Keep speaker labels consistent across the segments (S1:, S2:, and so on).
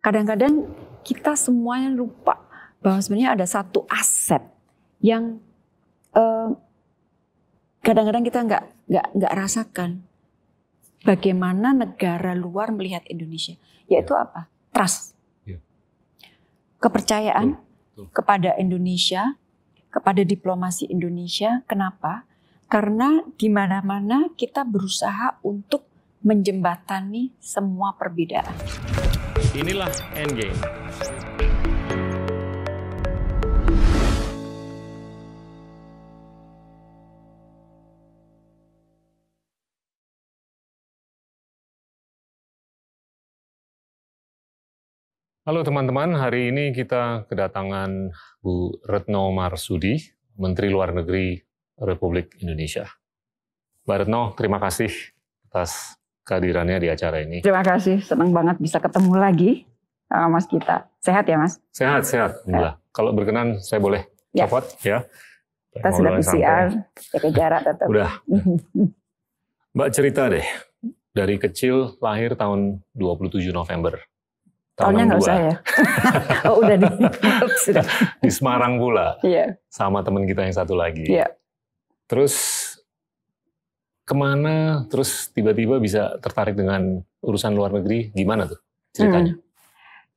S1: kadang-kadang kita semuanya lupa bahwa sebenarnya ada satu aset yang kadang eh, kadang-kadang kita nggak nggak nggak rasakan bagaimana negara luar melihat Indonesia yaitu apa trust ya. kepercayaan kepada Indonesia kepada diplomasi Indonesia kenapa karena di mana-mana kita berusaha untuk menjembatani semua perbedaan.
S2: Inilah Endgame. Halo teman-teman, hari ini kita kedatangan Bu Retno Marsudi, Menteri Luar Negeri Republik Indonesia. Mbak Retno, terima kasih atas kehadirannya di acara ini. Terima
S1: kasih, senang banget bisa ketemu lagi sama Mas kita. Sehat ya Mas?
S2: Sehat, sehat. sehat. Kalau berkenan saya boleh ya. copot ya. Kita Mau sudah PCR,
S1: jaga jarak tetap. Udah.
S2: Mbak cerita deh, dari kecil lahir tahun 27 November. Tahunnya nggak usah
S3: ya. oh
S2: udah di, di Semarang pula. Iya. Sama teman kita yang satu lagi. Iya. Terus kemana terus tiba-tiba bisa tertarik dengan urusan luar negeri? Gimana tuh
S3: ceritanya? Hmm.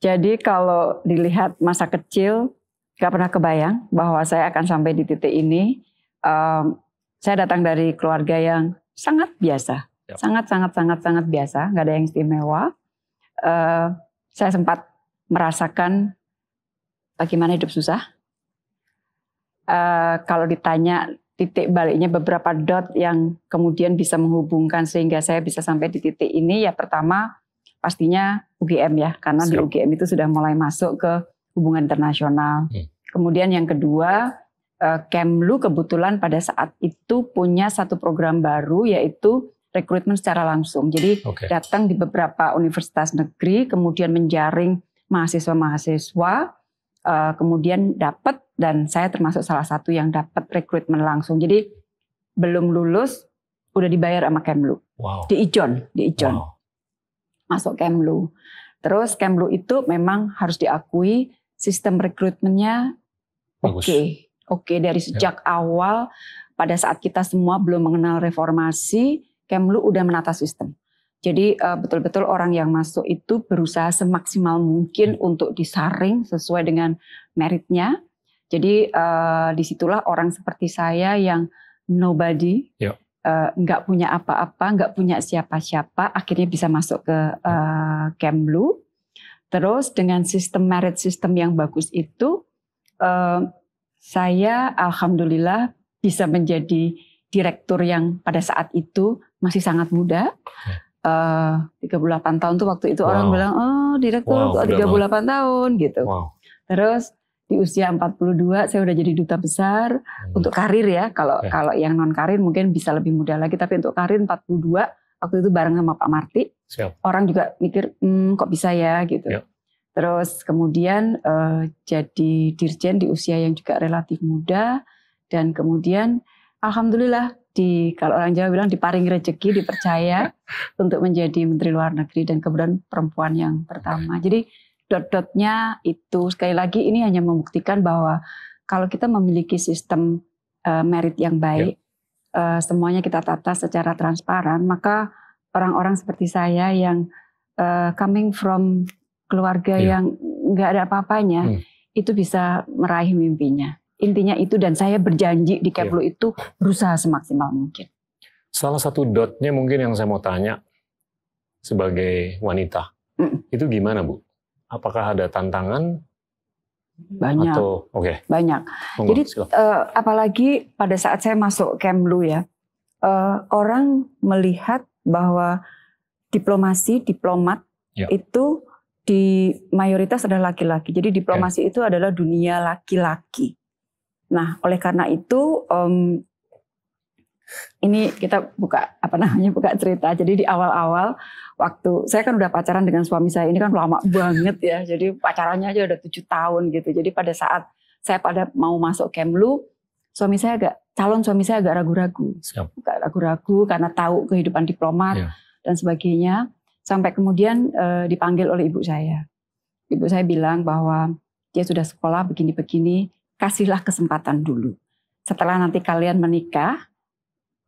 S1: Jadi kalau dilihat masa kecil, gak pernah kebayang bahwa saya akan sampai di titik ini. Um, saya datang dari keluarga yang sangat biasa, yep. Ya. sangat sangat sangat sangat biasa, nggak ada yang istimewa. Uh, saya sempat merasakan bagaimana hidup susah. Uh, kalau ditanya titik baliknya beberapa dot yang kemudian bisa menghubungkan sehingga saya bisa sampai di titik ini ya pertama pastinya UGM ya karena di UGM itu sudah mulai masuk ke hubungan internasional. Hmm. Kemudian yang kedua eh, Kemlu kebetulan pada saat itu punya satu program baru yaitu rekrutmen secara langsung. Jadi okay. datang di beberapa universitas negeri kemudian menjaring mahasiswa-mahasiswa eh, kemudian dapat dan saya termasuk salah satu yang dapat rekrutmen langsung. Jadi belum lulus udah dibayar sama Kemlu. Wow. Di Ijon, di Ijon. Wow. Masuk Kemlu. Terus Kemlu itu memang harus diakui sistem rekrutmennya
S4: oke.
S1: Oke, okay, dari sejak ya. awal pada saat kita semua belum mengenal reformasi, Kemlu udah menata sistem. Jadi eh, betul-betul orang yang masuk itu berusaha semaksimal mungkin hmm. untuk disaring sesuai dengan meritnya jadi uh, disitulah orang seperti saya yang nobody, nggak iya. uh, eh, nggak punya apa-apa, nggak punya siapa-siapa, akhirnya bisa masuk ke uh, iya. eh, Kemlu. Terus dengan sistem merit sistem yang bagus itu, uh, saya alhamdulillah bisa menjadi direktur yang pada saat itu masih sangat muda. Uh, 38 tahun tuh waktu itu wow. orang bilang, oh direktur wow, 38 tahun gitu. Wow. Terus di usia 42 saya udah jadi duta besar hmm. untuk karir ya. Kalau okay. Ya. kalau yang non karir mungkin bisa lebih mudah lagi tapi untuk karir 42 waktu itu bareng sama Pak Marti. Siap. Orang juga mikir hmm, kok bisa ya gitu. Yep. Ya. Terus kemudian uh, jadi dirjen di usia yang juga relatif muda dan kemudian alhamdulillah di kalau orang Jawa bilang diparing rezeki dipercaya untuk menjadi menteri luar negeri dan kemudian perempuan yang pertama. Jadi dot-dotnya itu sekali lagi ini hanya membuktikan bahwa kalau kita memiliki sistem uh, merit yang baik, yeah. Ya. uh, semuanya kita tata secara transparan, maka orang-orang seperti saya yang uh, coming from keluarga yeah. yang nggak ada apa-apanya, hmm. itu bisa meraih mimpinya. Intinya itu dan saya berjanji di Keplu yeah. itu berusaha semaksimal mungkin.
S2: Salah satu dotnya mungkin yang saya mau tanya sebagai wanita, mm. itu gimana Bu? Apakah ada tantangan?
S1: Banyak. Atau oke. Okay. Banyak.
S2: Tunggu, Jadi uh,
S1: apalagi pada saat saya masuk Kemlu ya, uh, orang melihat bahwa diplomasi diplomat ya. itu di mayoritas adalah laki-laki. Jadi diplomasi okay. itu adalah dunia laki-laki. Nah, oleh karena itu um, ini kita buka apa namanya buka cerita. Jadi di awal-awal waktu saya kan udah pacaran dengan suami saya ini kan lama banget ya. Jadi pacarannya aja udah tujuh tahun gitu. Jadi pada saat saya pada mau masuk Kemlu, suami saya agak calon suami saya agak ragu-ragu, agak ragu-ragu karena tahu kehidupan diplomat yeah. dan sebagainya. Sampai kemudian e, dipanggil oleh ibu saya. Ibu saya bilang bahwa dia sudah sekolah begini-begini, kasihlah kesempatan dulu. Setelah nanti kalian menikah,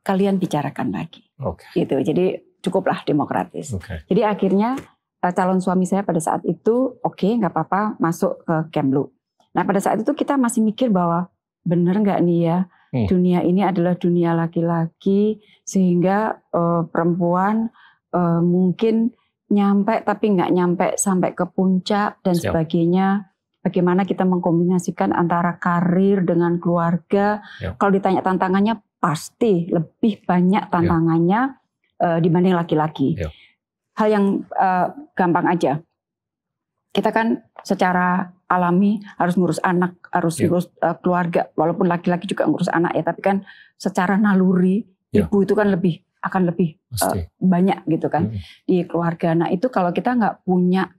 S1: kalian bicarakan lagi. Okay. Gitu. Jadi cukuplah demokratis. Okay. Jadi akhirnya eh, calon suami saya pada saat itu oke okay, nggak apa-apa masuk ke Kemlu. Nah pada saat itu kita masih mikir bahwa bener nggak nih ya hmm. dunia ini adalah dunia laki-laki sehingga uh, perempuan uh, mungkin nyampe tapi nggak nyampe sampai ke puncak dan Siap. sebagainya bagaimana kita mengkombinasikan antara karir dengan keluarga. Ya. Kalau ditanya tantangannya pasti lebih banyak ya. tantangannya yeah. uh, dibanding laki-laki. Yeah. Hal yang uh, gampang aja. Kita kan secara alami harus ngurus anak, harus yeah. ngurus uh, keluarga. Walaupun laki-laki juga ngurus anak ya, tapi kan secara naluri yeah. ibu itu kan lebih akan lebih uh, banyak gitu kan mm. di keluarga. Nah itu kalau kita nggak punya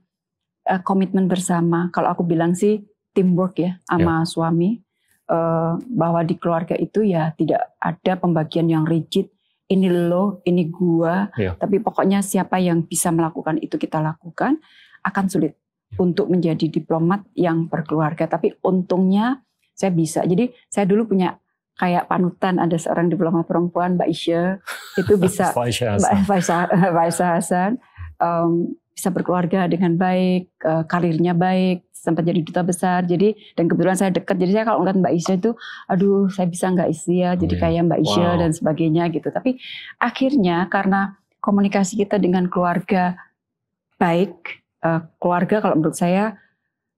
S1: uh, komitmen bersama, kalau aku bilang sih teamwork ya sama yeah. suami uh, bahwa di keluarga itu ya tidak ada pembagian yang rigid. Ini lo, ini gua. Iya. Tapi pokoknya siapa yang bisa melakukan itu kita lakukan akan sulit iya. untuk menjadi diplomat yang berkeluarga. Tapi untungnya saya bisa. Jadi saya dulu punya kayak panutan ada seorang diplomat perempuan Mbak Isha itu bisa Mbak Faisal Hasan um, bisa berkeluarga dengan baik, eh, karirnya baik, sempat jadi duta besar jadi dan kebetulan saya dekat jadi saya kalau ngeliat Mbak Isya itu aduh saya bisa nggak isi ya jadi iya. kayak Mbak Isya wow. dan sebagainya gitu tapi akhirnya karena komunikasi kita dengan keluarga baik uh, keluarga kalau menurut saya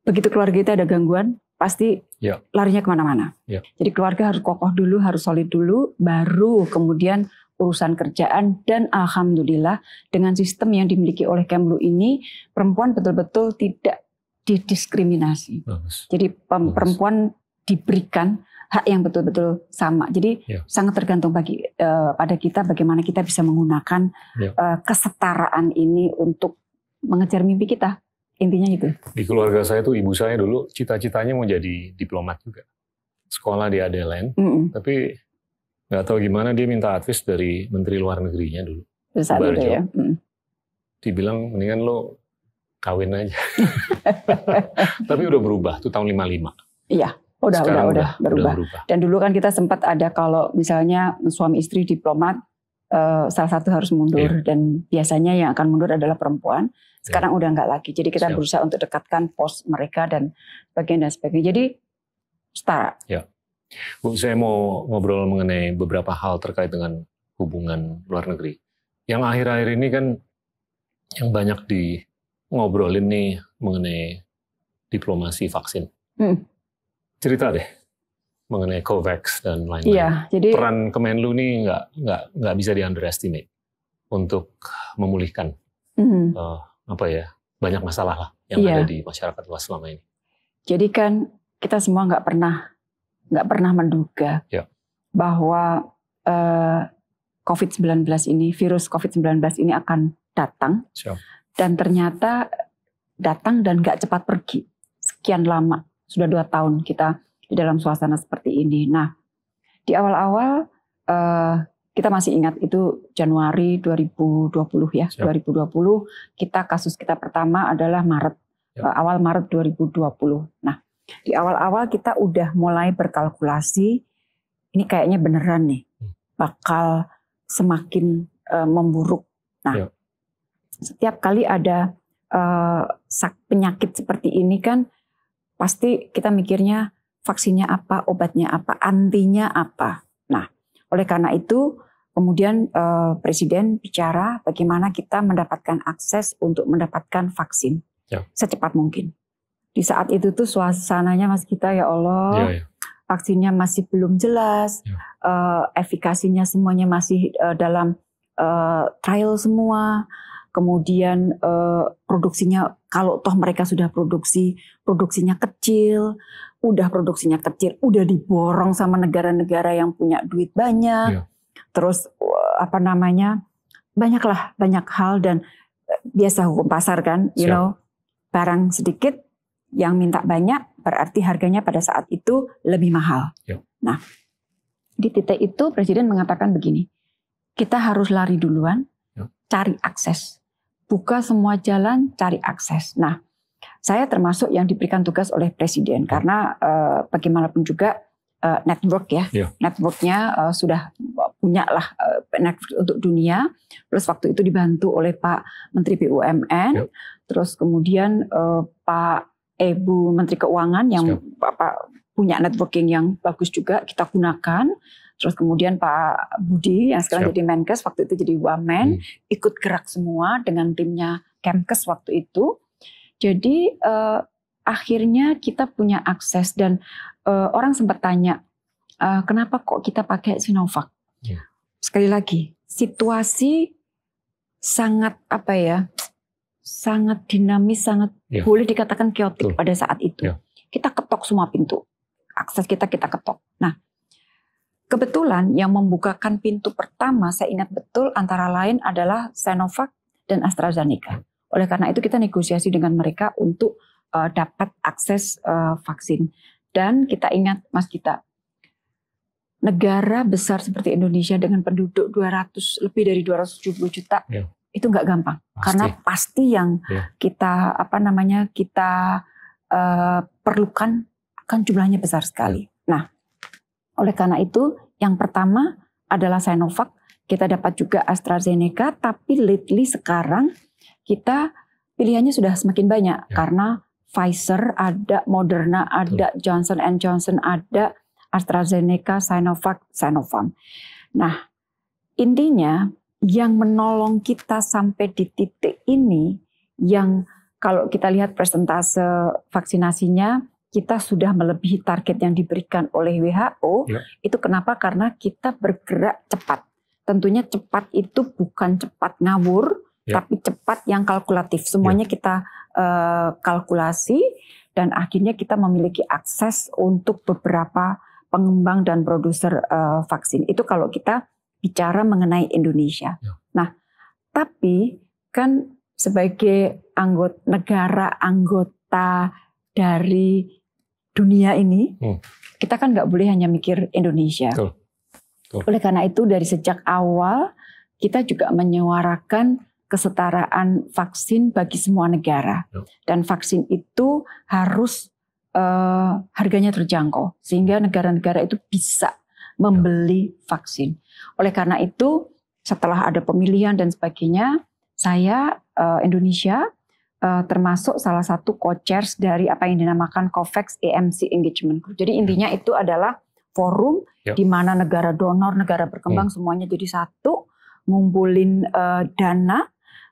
S1: begitu keluarga kita ada gangguan pasti yeah. larinya kemana-mana yeah. jadi keluarga harus kokoh dulu harus solid dulu baru kemudian urusan kerjaan dan alhamdulillah dengan sistem yang dimiliki oleh Kemlu ini perempuan betul-betul tidak didiskriminasi. Bagus. Jadi perempuan diberikan hak yang betul-betul sama. Jadi ya. sangat tergantung bagi uh, pada kita bagaimana kita bisa menggunakan ya. uh, kesetaraan ini untuk mengejar mimpi kita. Intinya itu.
S2: Di keluarga saya tuh ibu saya dulu cita-citanya mau jadi diplomat juga. Sekolah di Adelaide, mm -mm. tapi nggak tahu gimana dia minta advice dari Menteri Luar Negerinya dulu.
S1: Terus gitu Barjo. Ya.
S2: Mm. Dibilang mendingan lo kawin aja. Tapi udah berubah tuh tahun 55.
S1: Iya, udah udah, udah udah berubah. udah berubah. Dan dulu kan kita sempat ada kalau misalnya suami istri diplomat uh, salah satu harus mundur yeah. dan biasanya yang akan mundur adalah perempuan. Iya. Sekarang yeah. udah nggak lagi. Jadi kita Siap. berusaha untuk dekatkan pos mereka dan bagian dan sebagainya. Jadi setara.
S2: Ya. Bu, saya mau ngobrol mengenai beberapa hal terkait dengan hubungan luar negeri. Yang akhir-akhir ini kan yang banyak di ngobrolin nih mengenai diplomasi vaksin. Hmm. Cerita deh mengenai COVAX dan lain-lain. Iya, jadi peran Kemenlu nih nggak nggak nggak bisa di underestimate untuk memulihkan hmm. uh, apa ya banyak masalah lah yang ya. ada di masyarakat luas selama ini.
S1: Jadi kan kita semua nggak pernah nggak pernah menduga ya. bahwa uh, eh, COVID-19 ini virus COVID-19 ini akan datang. Sure dan ternyata datang dan gak cepat pergi. Sekian lama, sudah dua tahun kita di dalam suasana seperti ini. Nah, di awal-awal uh, kita masih ingat itu Januari 2020 ya, 2020 kita kasus kita pertama adalah Maret, uh, awal Maret 2020. Nah, di awal-awal kita udah mulai berkalkulasi ini kayaknya beneran nih hmm. bakal semakin uh, memburuk. Nah, setiap kali ada uh, penyakit seperti ini kan pasti kita mikirnya vaksinnya apa, obatnya apa, antinya apa. Nah, oleh karena itu kemudian uh, presiden bicara bagaimana kita mendapatkan akses untuk mendapatkan vaksin ya. secepat mungkin. Di saat itu tuh suasananya Mas kita ya Allah. Ya, ya vaksinnya masih belum jelas, ya. uh, efikasinya semuanya masih uh, dalam uh, trial semua kemudian eh, produksinya kalau toh mereka sudah produksi produksinya kecil, udah produksinya kecil, udah diborong sama negara-negara yang punya duit banyak, yeah. terus eh, apa namanya banyaklah banyak hal dan eh, biasa hukum pasar kan, you Siap. know barang sedikit yang minta banyak berarti harganya pada saat itu lebih mahal. Yeah. Nah di titik itu presiden mengatakan begini, kita harus lari duluan, ya. cari akses buka semua jalan, cari akses. Nah, saya termasuk yang diberikan tugas oleh presiden karena uh, bagaimanapun juga uh, network ya, yeah. networknya uh, sudah punya lah uh, network untuk dunia. Terus waktu itu dibantu oleh Pak Menteri BUMN, yeah. terus kemudian uh, Pak Ebu Menteri Keuangan yang yeah. punya networking yang bagus juga kita gunakan Terus kemudian Pak Budi yang sekarang Siap. jadi Menkes waktu itu jadi Wamen hmm. ikut gerak semua dengan timnya Kemkes waktu itu. Jadi uh, akhirnya kita punya akses dan uh, orang sempat tanya uh, kenapa kok kita pakai Sinovac? Yeah. Sekali lagi situasi sangat apa ya? sangat dinamis, sangat yeah. boleh dikatakan keotik pada saat itu. Yeah. Kita ketok semua pintu. Akses kita kita ketok. Nah, Kebetulan yang membukakan pintu pertama saya ingat betul antara lain adalah Sinovac dan AstraZeneca. Oleh karena itu kita negosiasi dengan mereka untuk uh, dapat akses uh, vaksin. Dan kita ingat Mas kita negara besar seperti Indonesia dengan penduduk 200 lebih dari 270 juta yeah. itu nggak gampang pasti. karena pasti yang yeah. kita apa namanya kita uh, perlukan kan jumlahnya besar sekali. Yeah. Oleh karena itu, yang pertama adalah Sinovac, kita dapat juga AstraZeneca, tapi lately sekarang kita pilihannya sudah semakin banyak ya. karena Pfizer ada, Moderna ada, Betul. Johnson Johnson ada, AstraZeneca, Sinovac, Sinopharm. Nah, intinya yang menolong kita sampai di titik ini yang kalau kita lihat presentase vaksinasinya kita sudah melebihi target yang diberikan oleh WHO, ya. itu kenapa? Karena kita bergerak cepat. Tentunya cepat itu bukan cepat ngawur, ya. tapi cepat yang kalkulatif. Semuanya ya. kita uh, kalkulasi dan akhirnya kita memiliki akses untuk beberapa pengembang dan produser uh, vaksin. Itu kalau kita bicara mengenai Indonesia. Ya. Nah, tapi kan sebagai anggota negara anggota dari dunia ini, hmm. kita kan nggak boleh hanya mikir Indonesia. Betul. Betul. Oleh karena itu dari sejak awal kita juga menyuarakan kesetaraan vaksin bagi semua negara Betul. dan vaksin itu harus uh, harganya terjangkau sehingga negara-negara itu bisa membeli Betul. vaksin. Oleh karena itu setelah ada pemilihan dan sebagainya, saya uh, Indonesia uh, termasuk salah satu co-chairs dari apa yang dinamakan COVAX AMC Engagement Group. Jadi intinya hmm. itu adalah forum yep. Ya. di mana negara donor, negara berkembang hmm. semuanya jadi satu, ngumpulin uh, dana,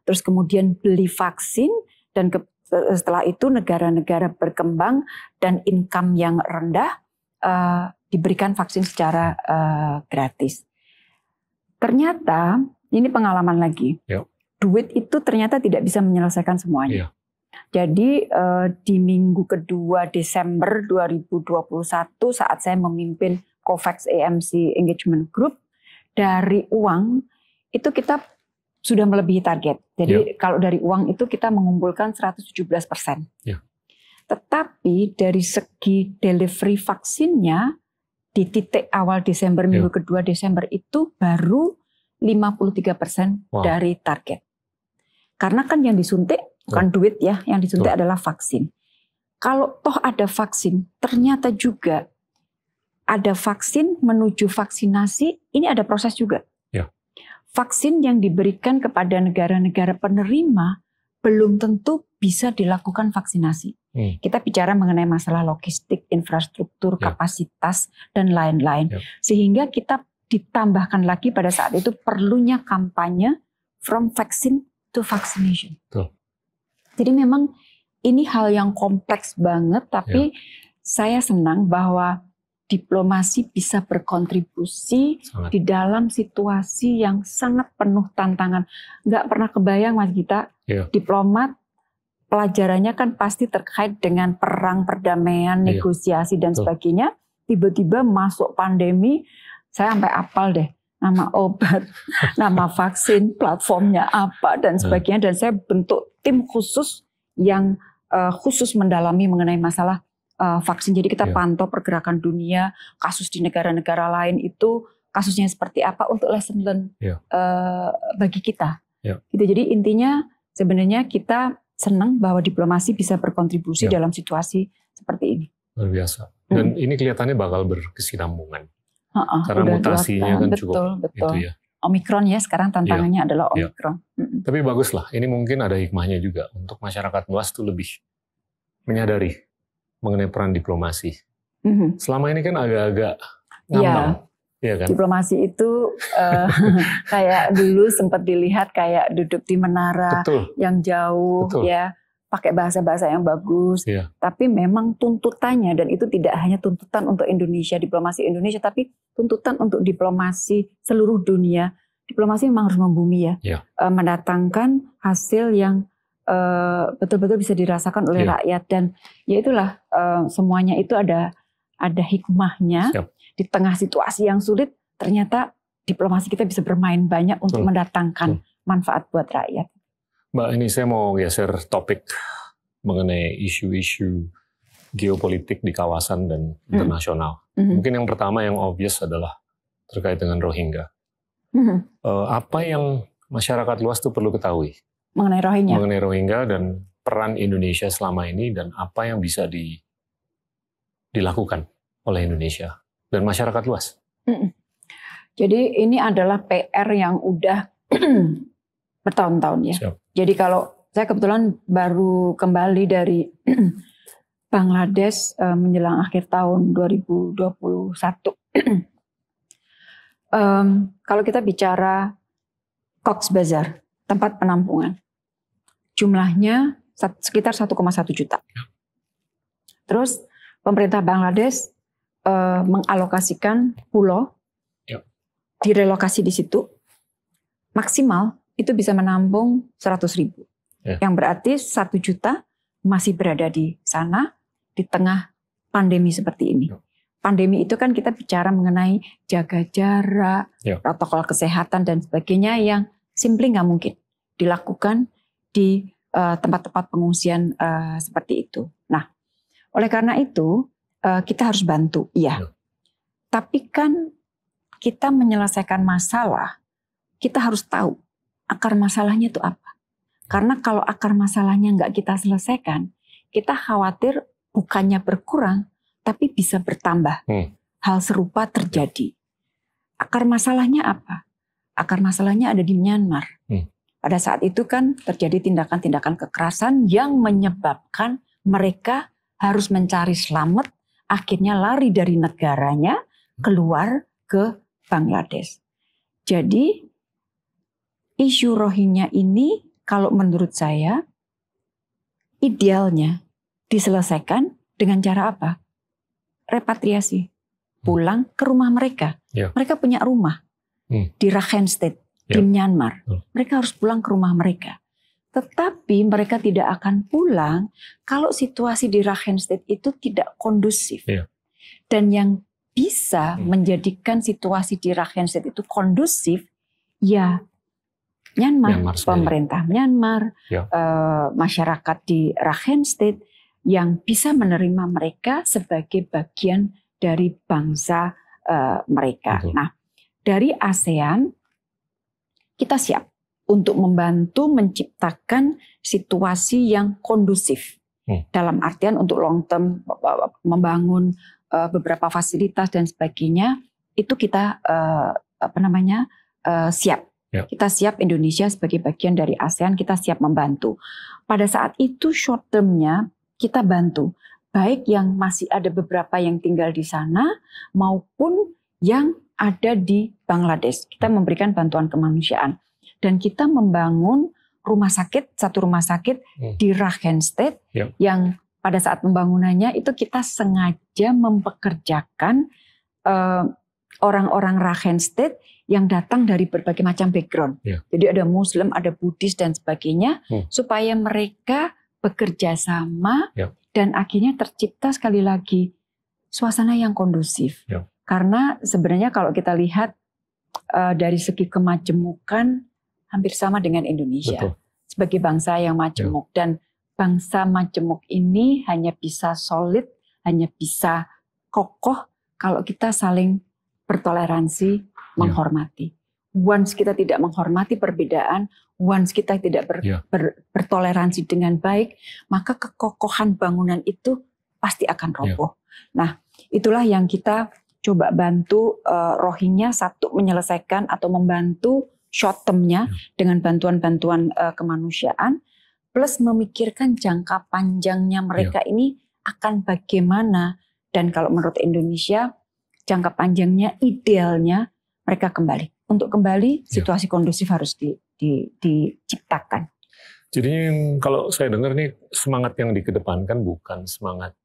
S1: terus kemudian beli vaksin dan ke, setelah itu negara-negara berkembang dan income yang rendah uh, diberikan vaksin secara uh, gratis. Ternyata ini pengalaman lagi. Yep ya duit itu ternyata tidak bisa menyelesaikan semuanya. Yeah. Jadi uh, di minggu kedua Desember 2021 saat saya memimpin COVAX AMC Engagement Group dari uang itu kita sudah melebihi target. Jadi yeah. kalau dari uang itu kita mengumpulkan 117 persen. Yeah. Tetapi dari segi delivery vaksinnya di titik awal Desember yeah. minggu kedua Desember itu baru 53 persen wow. dari target. Karena kan yang disuntik bukan duit ya, yang disuntik Tuh. adalah vaksin. Kalau toh ada vaksin, ternyata juga ada vaksin menuju vaksinasi, ini ada proses juga. Ya. Vaksin yang diberikan kepada negara-negara penerima belum tentu bisa dilakukan vaksinasi. Hmm. Kita bicara mengenai masalah logistik, infrastruktur, ya. kapasitas, dan lain-lain. Ya. Sehingga kita ditambahkan lagi pada saat itu perlunya kampanye from vaksin to vaccination. Tuh. Jadi memang ini hal yang kompleks banget, tapi ya. saya senang bahwa diplomasi bisa berkontribusi sangat. di dalam situasi yang sangat penuh tantangan. Nggak pernah kebayang Mas Gita, ya. diplomat pelajarannya kan pasti terkait dengan perang, perdamaian, iya. negosiasi dan Tuh. sebagainya. Tiba-tiba masuk pandemi, saya sampai apal deh nama obat, nama vaksin, platformnya apa dan hmm. sebagainya dan saya bentuk tim khusus yang uh, khusus mendalami mengenai masalah uh, vaksin. Jadi kita yeah. pantau pergerakan dunia, kasus di negara-negara lain itu kasusnya seperti apa untuk lesson learn yeah. Ya. uh, bagi kita. Yeah. Gitu. Jadi intinya sebenarnya kita senang bahwa diplomasi bisa berkontribusi yeah. dalam situasi seperti ini.
S2: Luar biasa. Dan hmm. ini kelihatannya bakal berkesinambungan.
S1: Uh-uh, Karena mutasinya kan betul, cukup betul. itu ya. Omikron ya sekarang tantangannya yeah. adalah iya.
S2: omikron. Yeah. Mm-hmm. Tapi baguslah, ini mungkin ada hikmahnya juga untuk masyarakat luas tuh lebih menyadari mengenai peran diplomasi. Mm-hmm. Selama ini kan agak-agak iya. ngambang. Yeah. Ya kan?
S1: Diplomasi itu uh, kayak dulu sempat dilihat kayak duduk di menara Betul. yang jauh Betul. ya pakai bahasa-bahasa yang bagus, yeah. tapi memang tuntutannya dan itu tidak hanya tuntutan untuk Indonesia, diplomasi Indonesia, tapi tuntutan untuk diplomasi seluruh dunia. Diplomasi memang harus membumi ya, yeah. Iya. mendatangkan hasil yang e, betul-betul bisa dirasakan oleh yeah. rakyat dan ya itulah uh, semuanya itu ada ada hikmahnya Siap. di tengah situasi yang sulit ternyata diplomasi kita bisa bermain banyak untuk Betul. mendatangkan Betul. manfaat buat rakyat.
S2: Mbak, ini saya mau geser topik mengenai isu-isu geopolitik di kawasan dan hmm. internasional. Hmm. Mungkin yang pertama yang obvious adalah terkait dengan Rohingya. Hmm. Eh, apa yang masyarakat luas itu perlu ketahui
S1: mengenai Rohingya? Mengenai
S2: Rohingya dan peran Indonesia selama ini dan apa yang bisa di, dilakukan oleh Indonesia dan masyarakat luas. Hmm.
S1: Jadi ini adalah PR yang udah bertahun-tahun ya. Siap. Jadi kalau saya kebetulan baru kembali dari Bangladesh uh, menjelang akhir tahun 2021. um, kalau kita bicara Cox Bazar, tempat penampungan. Jumlahnya sekitar 1,1 juta. Ya. Terus pemerintah Bangladesh uh, mengalokasikan pulau, ya. direlokasi di situ, maksimal itu bisa menampung 100 ribu. Ya. Yang berarti satu juta masih berada di sana di tengah pandemi seperti ini. Ya. Pandemi itu kan kita bicara mengenai jaga jarak, ya. protokol kesehatan dan sebagainya yang simply nggak mungkin dilakukan di eh, tempat-tempat uh, pengungsian uh, seperti itu. Nah, oleh karena itu uh, kita harus bantu, iya. Ya. Tapi kan kita menyelesaikan masalah, kita harus tahu akar masalahnya itu apa. Karena kalau akar masalahnya nggak kita selesaikan, kita khawatir bukannya berkurang, tapi bisa bertambah. Hmm. Hal serupa terjadi. Akar masalahnya apa? Akar masalahnya ada di Myanmar. Hmm. Pada saat itu kan terjadi tindakan-tindakan kekerasan yang menyebabkan mereka harus mencari selamat, akhirnya lari dari negaranya keluar ke Bangladesh. Jadi isu Rohingya ini kalau menurut saya idealnya diselesaikan dengan cara apa? Repatriasi, pulang ke rumah mereka. Yeah. Mereka punya rumah hmm. di Rakhine State, ya. di Myanmar. Mereka harus pulang ke rumah mereka. Tetapi mereka tidak akan pulang kalau situasi di Rakhine State itu tidak kondusif. Yeah. Dan yang bisa hmm. menjadikan situasi di Rakhine State itu kondusif, ya Myanmar, Myanmar pemerintah Myanmar, ya. Eh, masyarakat di Rakhine State yang bisa menerima mereka sebagai bagian dari bangsa eh, mereka. Betul. Nah, dari ASEAN kita siap untuk membantu menciptakan situasi yang kondusif hmm. dalam artian untuk long term membangun eh, beberapa fasilitas dan sebagainya itu kita apa namanya siap Ya. Kita siap Indonesia sebagai bagian dari ASEAN, kita siap membantu. Pada saat itu short termnya kita bantu. Baik yang masih ada beberapa yang tinggal di sana maupun yang ada di Bangladesh. Kita hmm. memberikan bantuan kemanusiaan. Dan kita membangun rumah sakit, satu rumah sakit hmm. di Rakhine State ya. yang pada saat pembangunannya itu kita sengaja mempekerjakan eh, orang-orang Rakhine yang datang dari berbagai macam background. Yeah. Jadi ada Muslim, ada Buddhis dan sebagainya hmm. supaya mereka bekerja sama yeah. dan akhirnya tercipta sekali lagi suasana yang kondusif. Yeah. Karena sebenarnya kalau kita lihat uh, dari segi kemajemukan hampir sama dengan Indonesia Betul. sebagai bangsa yang majemuk yeah. dan bangsa majemuk ini hanya bisa solid, hanya bisa kokoh kalau kita saling bertoleransi, iya. menghormati. Once kita tidak menghormati perbedaan, once kita tidak ber, yeah. ber, bertoleransi dengan baik, maka kekokohan bangunan itu pasti akan iya. roboh. Yeah. Nah, itulah yang kita coba bantu uh, Rohingya satu menyelesaikan atau membantu short termnya yeah. dengan bantuan-bantuan uh, kemanusiaan, plus memikirkan jangka panjangnya mereka yeah. ini akan bagaimana. Dan kalau menurut Indonesia, jangka panjangnya, idealnya mereka kembali. Untuk kembali, iya. situasi kondusif harus di, di,
S2: diciptakan. Jadi kalau saya dengar nih semangat yang dikedepankan bukan semangat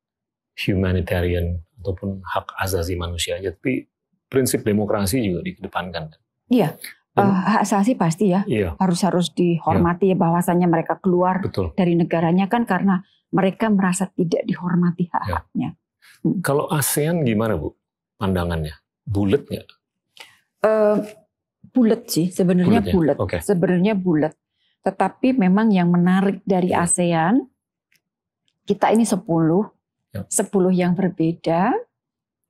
S2: humanitarian ataupun hak asasi manusia, aja, tapi prinsip demokrasi juga dikedepankan. Kan?
S1: Iya, uh, hak asasi pasti ya iya. harus harus dihormati ya bahwasannya mereka keluar Betul. dari negaranya kan karena mereka merasa tidak dihormati iya. hak-haknya.
S2: Ya. Hmm. Kalau ASEAN gimana Bu? pandangannya? Bulat nggak? Uh,
S1: eh, bulat sih, sebenarnya bulat. Ya? Okay. Sebenarnya bulat. Tetapi memang yang menarik dari iya. ASEAN, kita ini 10, ya. 10 yang berbeda,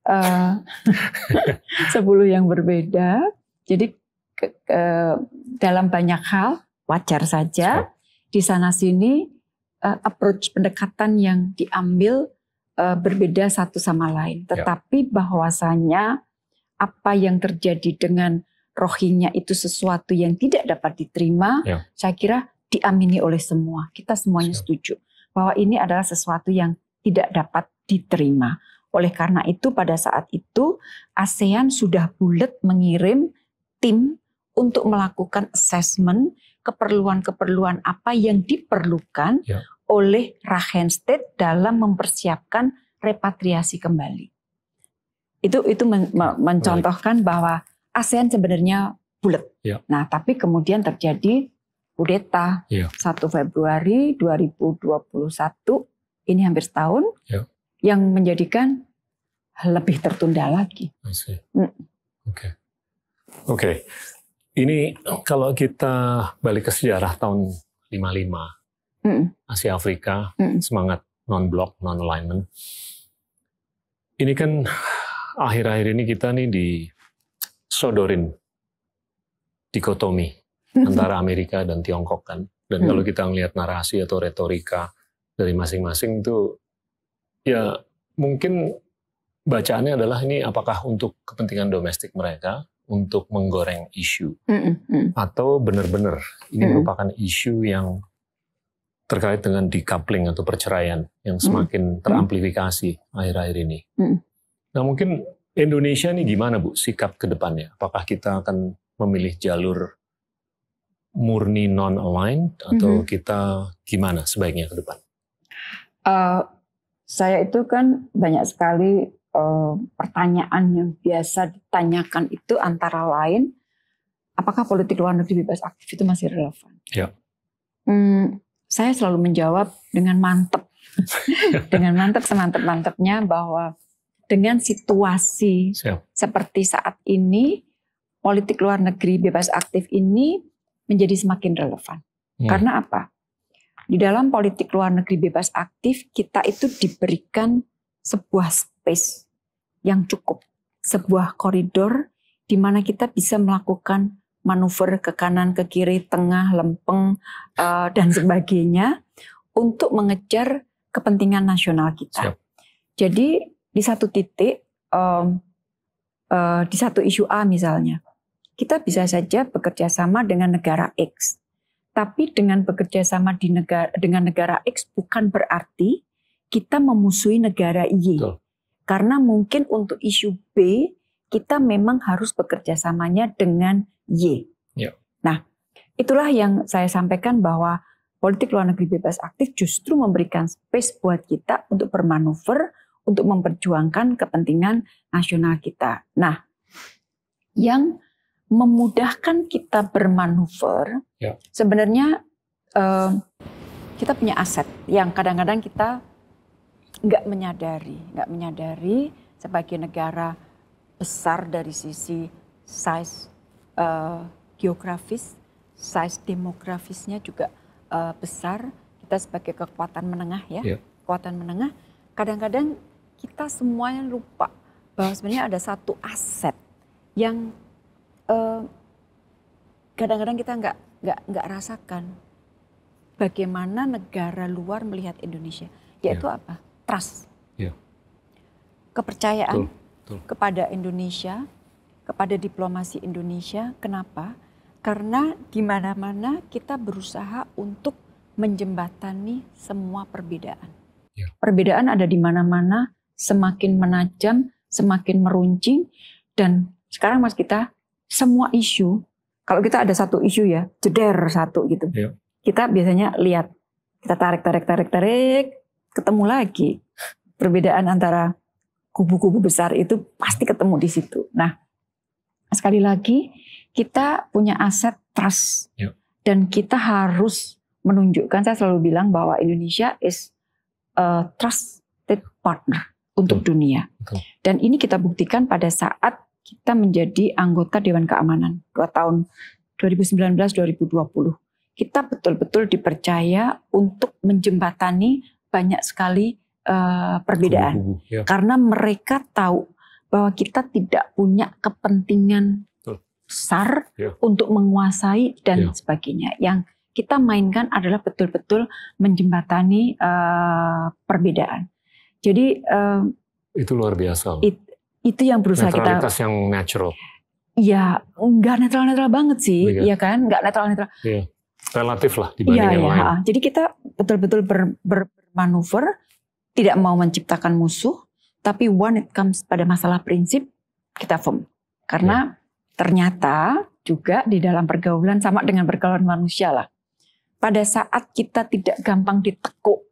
S1: eh, uh, 10 yang berbeda. Jadi ke, ke, dalam banyak hal wajar saja. Di sana sini uh, approach pendekatan yang diambil uh, berbeda satu sama lain, ya. tetapi ya. bahwasanya apa yang terjadi dengan Rohingya itu sesuatu yang tidak dapat diterima, ya. saya kira diamini oleh semua. Kita semuanya setuju bahwa ini adalah sesuatu yang tidak dapat diterima. Oleh karena itu pada saat itu ASEAN sudah bulat mengirim tim untuk melakukan assessment keperluan-keperluan apa yang diperlukan ya oleh Rahenstedt dalam mempersiapkan repatriasi kembali. Itu itu men, men, mencontohkan bahwa ASEAN sebenarnya bulat. Ya. Nah, tapi kemudian terjadi kudeta ya. 1 Februari 2021 ini hampir setahun ya. yang menjadikan lebih tertunda lagi. Hmm. Oke.
S2: Oke. Ini kalau kita balik ke sejarah tahun 55 mm. Asia Afrika, mm. semangat non-block, non-alignment. Ini kan akhir-akhir ini kita nih di sodorin dikotomi hmm. antara Amerika dan Tiongkok kan. Dan mm. kalau kita ngelihat narasi atau retorika dari masing-masing itu ya mungkin bacaannya adalah ini apakah untuk kepentingan domestik mereka untuk menggoreng isu mm -mm. atau benar-benar ini -mm. merupakan isu yang terkait dengan decoupling atau perceraian yang semakin hmm. teramplifikasi akhir-akhir hmm. ini. Hmm. Nah mungkin Indonesia ini gimana Bu sikap ke depannya? Apakah kita akan memilih jalur murni non-aligned atau -hmm. kita gimana sebaiknya ke depan?
S1: Uh, saya itu kan banyak sekali uh, pertanyaan yang biasa ditanyakan itu antara lain, apakah politik luar negeri bebas aktif itu masih relevan? Ya. Hmm, saya selalu menjawab dengan mantep, dengan mantep semantep-mantepnya bahwa dengan situasi Siap. seperti saat ini, politik luar negeri bebas aktif ini menjadi semakin relevan. Hmm. Karena apa? Di dalam politik luar negeri bebas aktif, kita itu diberikan sebuah space yang cukup, sebuah koridor di mana kita bisa melakukan manuver ke kanan, ke kiri, tengah, lempeng, uh, dan sebagainya untuk mengejar kepentingan nasional kita. Siap. Jadi di satu titik, um, uh, di satu isu A misalnya, kita bisa saja bekerja sama dengan negara X. Tapi dengan bekerja sama di negara, dengan negara X bukan berarti kita memusuhi negara Y. Betul. Karena mungkin untuk isu B kita memang harus bekerja samanya dengan Y. Ya. Nah, itulah yang saya sampaikan bahwa politik luar negeri bebas aktif justru memberikan space buat kita untuk bermanuver, untuk memperjuangkan kepentingan nasional kita. Nah, yang memudahkan kita bermanuver, ya. sebenarnya eh, kita punya aset yang kadang-kadang kita nggak menyadari, nggak menyadari sebagai negara besar dari sisi size uh, geografis, size demografisnya juga uh, besar. Kita sebagai kekuatan menengah ya, yeah. kekuatan menengah. Kadang-kadang kita semuanya lupa bahwa sebenarnya ada satu aset yang kadang eh, kadang-kadang kita nggak nggak nggak rasakan bagaimana negara luar melihat Indonesia yaitu yeah. apa trust yeah. kepercayaan Betul. Betul. kepada Indonesia kepada diplomasi Indonesia. Kenapa? Karena di mana-mana kita berusaha untuk menjembatani semua perbedaan. Ya. Perbedaan ada di mana-mana, semakin menajam, semakin meruncing, dan sekarang mas kita semua isu, kalau kita ada satu isu ya, jeder satu gitu. Ya. Kita biasanya lihat, kita tarik, tarik, tarik, tarik, ketemu lagi. Perbedaan antara kubu-kubu besar itu pasti ketemu di situ. Nah, sekali lagi kita punya aset trust dan kita harus menunjukkan saya selalu bilang bahwa Indonesia is a trusted partner untuk Betul. dunia Betul. dan ini kita buktikan pada saat kita menjadi anggota Dewan Keamanan dua tahun 2019-2020 kita betul-betul dipercaya untuk menjembatani banyak sekali uh, perbedaan uh, uh, yeah. karena mereka tahu bahwa kita tidak punya kepentingan besar yeah. untuk menguasai dan yeah. sebagainya. Yang kita mainkan adalah betul-betul menjembatani uh, perbedaan. Jadi uh,
S2: itu luar biasa. It,
S1: itu yang berusaha Netralitas
S2: yang natural.
S1: Ya, enggak netral-netral banget sih, ya kan? Nggak netral-netral.
S2: Iya.
S3: Relatif lah dibanding ya, yang ya. lain.
S1: Jadi kita betul-betul ber, bermanuver, tidak mau menciptakan musuh, tapi when it comes pada masalah prinsip, kita firm. Karena yeah. ternyata juga di dalam pergaulan sama dengan pergaulan manusia lah. Pada saat kita tidak gampang ditekuk,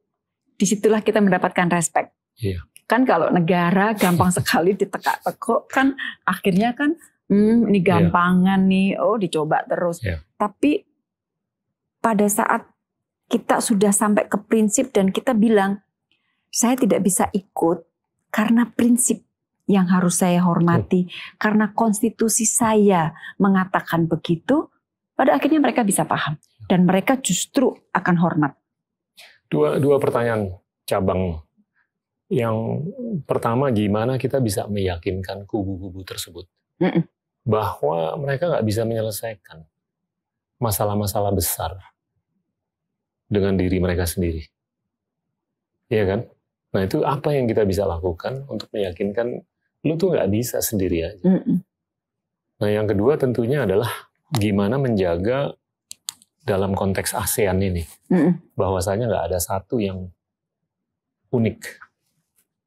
S1: disitulah kita mendapatkan respect. Yeah. Kan kalau negara gampang sekali ditekak-tekuk kan akhirnya kan hmm, ini iya. gampangan yeah. nih, oh dicoba terus. Yeah. Tapi pada saat kita sudah sampai ke prinsip dan kita bilang saya tidak bisa ikut karena prinsip yang harus saya hormati, karena konstitusi saya mengatakan begitu, pada akhirnya mereka bisa paham ya. dan mereka justru akan hormat.
S2: Dua dua pertanyaan cabang. Yang pertama gimana kita bisa meyakinkan kubu-kubu tersebut mm -mm. bahwa mereka nggak bisa menyelesaikan masalah-masalah besar dengan diri mereka sendiri. Iya kan? Nah itu apa yang kita bisa lakukan untuk meyakinkan lu tuh nggak bisa sendiri aja. Mm -mm. Nah yang kedua tentunya adalah gimana menjaga dalam konteks ASEAN ini mm -mm. bahwasanya nggak ada satu yang unik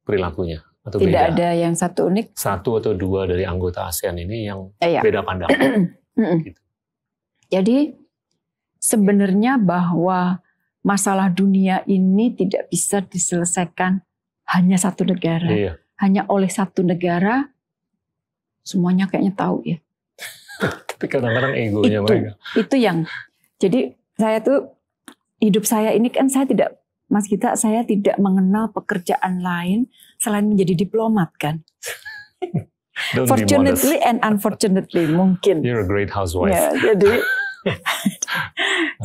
S2: perilakunya atau tidak beda. ada
S1: yang satu unik.
S2: Satu atau dua dari anggota ASEAN ini yang eh, iya. beda pandang
S1: gitu. Jadi sebenarnya bahwa masalah dunia ini tidak bisa diselesaikan hanya satu negara. Iya. Hanya oleh satu negara semuanya kayaknya tahu ya.
S2: Tapi kadang-kadang egonya itu, mereka.
S1: Itu yang jadi saya tuh hidup saya ini kan saya tidak Mas Gita saya tidak mengenal pekerjaan lain selain menjadi diplomat kan.
S2: Fortunately
S1: and unfortunately mungkin.
S2: You're a great housewife. Ya, jadi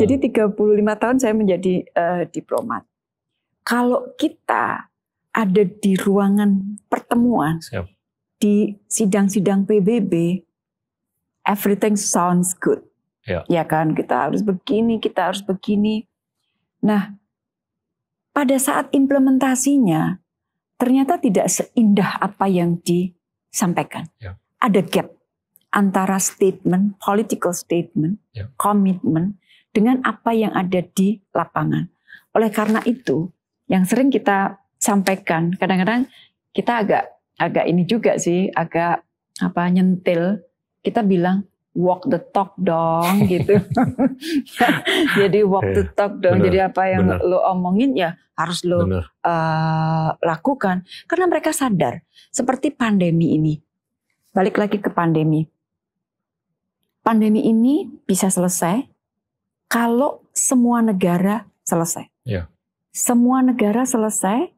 S1: Jadi 35 tahun saya menjadi uh, diplomat. Kalau kita ada di ruangan pertemuan Siap. di sidang-sidang PBB, everything sounds good. Ya. ya kan kita harus begini, kita harus begini. Nah, pada saat implementasinya ternyata tidak seindah apa yang disampaikan. Ya. Ada gap antara statement, political statement, komitmen ya. yeah. dengan apa yang ada di lapangan. Oleh karena itu, yang sering kita sampaikan, kadang-kadang kita agak agak ini juga sih, agak apa nyentil. Kita bilang walk the talk dong gitu. Jadi walk yeah, the eh, talk dong. Bener, Jadi apa yang bener. lo omongin ya harus lo uh, lakukan. Karena mereka sadar seperti pandemi ini. Balik lagi ke pandemi pandemi ini bisa selesai kalau semua negara selesai. Yeah. Semua negara selesai,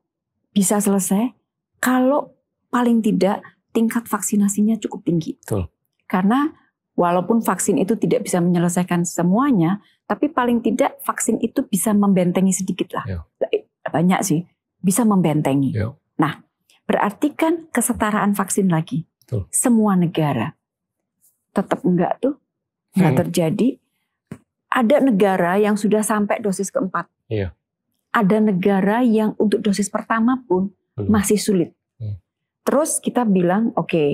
S1: bisa selesai kalau paling tidak tingkat vaksinasinya cukup tinggi. Betul. Karena walaupun vaksin itu tidak bisa menyelesaikan semuanya, tapi paling tidak vaksin itu bisa membentengi sedikit lah. Yeah. Banyak sih, bisa membentengi. Yeah. Nah, berarti kan kesetaraan vaksin lagi. Betul. Semua negara tetap enggak tuh enggak hmm. terjadi. Ada negara yang sudah sampai dosis keempat. Iya. Ada negara yang untuk dosis pertama pun Belum. Hmm. masih sulit. Hmm. Terus kita bilang, oke, okay,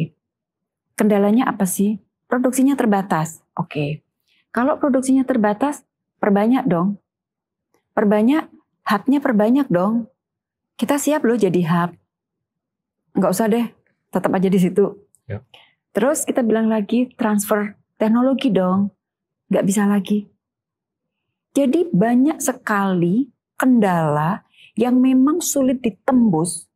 S1: kendalanya apa sih? Produksinya terbatas. Oke. Okay. Kalau produksinya terbatas, perbanyak dong. Perbanyak hubnya perbanyak dong. Kita siap loh jadi hub. Enggak usah deh, tetap aja di situ. Ya. Terus kita bilang lagi transfer teknologi dong. Nggak bisa lagi. Jadi banyak sekali kendala yang memang sulit ditembus.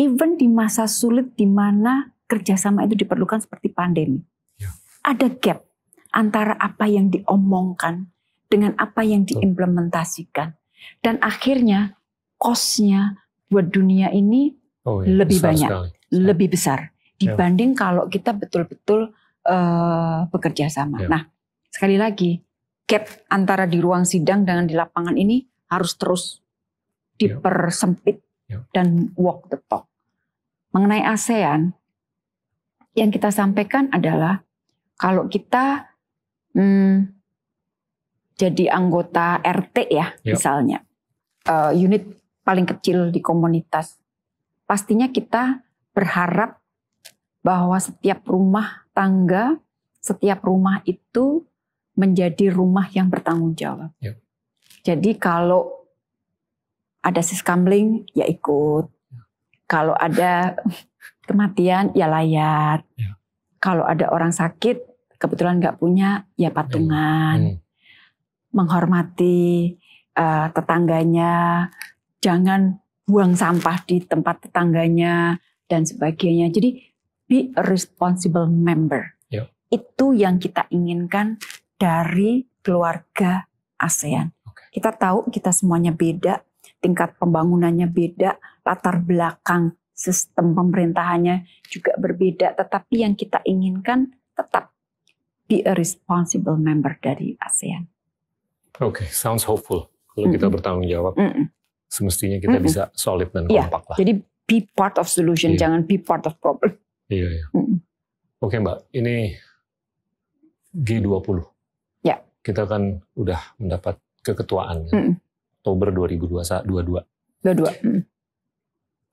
S1: Even di masa sulit di mana kerjasama itu diperlukan seperti pandemi. Ya. Ada gap antara apa yang diomongkan dengan apa yang diimplementasikan. Dan akhirnya kosnya buat dunia ini oh, iya. lebih besar banyak, sekali. lebih besar. Ya. dibanding yeah. kalau kita betul-betul uh, bekerja sama. Yeah. Nah, sekali lagi gap antara di ruang sidang dengan di lapangan ini harus terus ya. dipersempit yeah. Yeah. dan walk the talk. Mengenai ASEAN, yang kita sampaikan adalah kalau kita hmm, jadi anggota RT ya yeah. misalnya uh, unit paling kecil di komunitas pastinya kita berharap bahwa setiap rumah tangga, setiap rumah itu menjadi rumah yang bertanggung jawab. Ya. Jadi kalau ada siskamling ya ikut, kalau ada kematian ya layat, ya. kalau ada orang sakit kebetulan nggak punya ya patungan, hmm. menghormati uh, tetangganya, jangan buang sampah di tempat tetangganya dan sebagainya. Jadi be a responsible member. Iya. Itu yang kita inginkan dari keluarga ASEAN. Okay. Kita tahu kita semuanya beda, tingkat pembangunannya beda, latar belakang sistem pemerintahannya juga berbeda, tetapi yang kita inginkan tetap be a responsible member dari ASEAN.
S2: Oke, okay, sounds hopeful. Kalau mm -mm. kita bertanggung jawab, mm hmm semestinya kita mm hmm bisa solid dan yeah, lah. Jadi be part of solution, yeah. jangan be part of problem. Iya. iya. Mm. Oke Mbak, ini G20. Ya. Kita kan udah mendapat keketuaan kan? Mm. Oktober 2022.
S1: 22. Mm.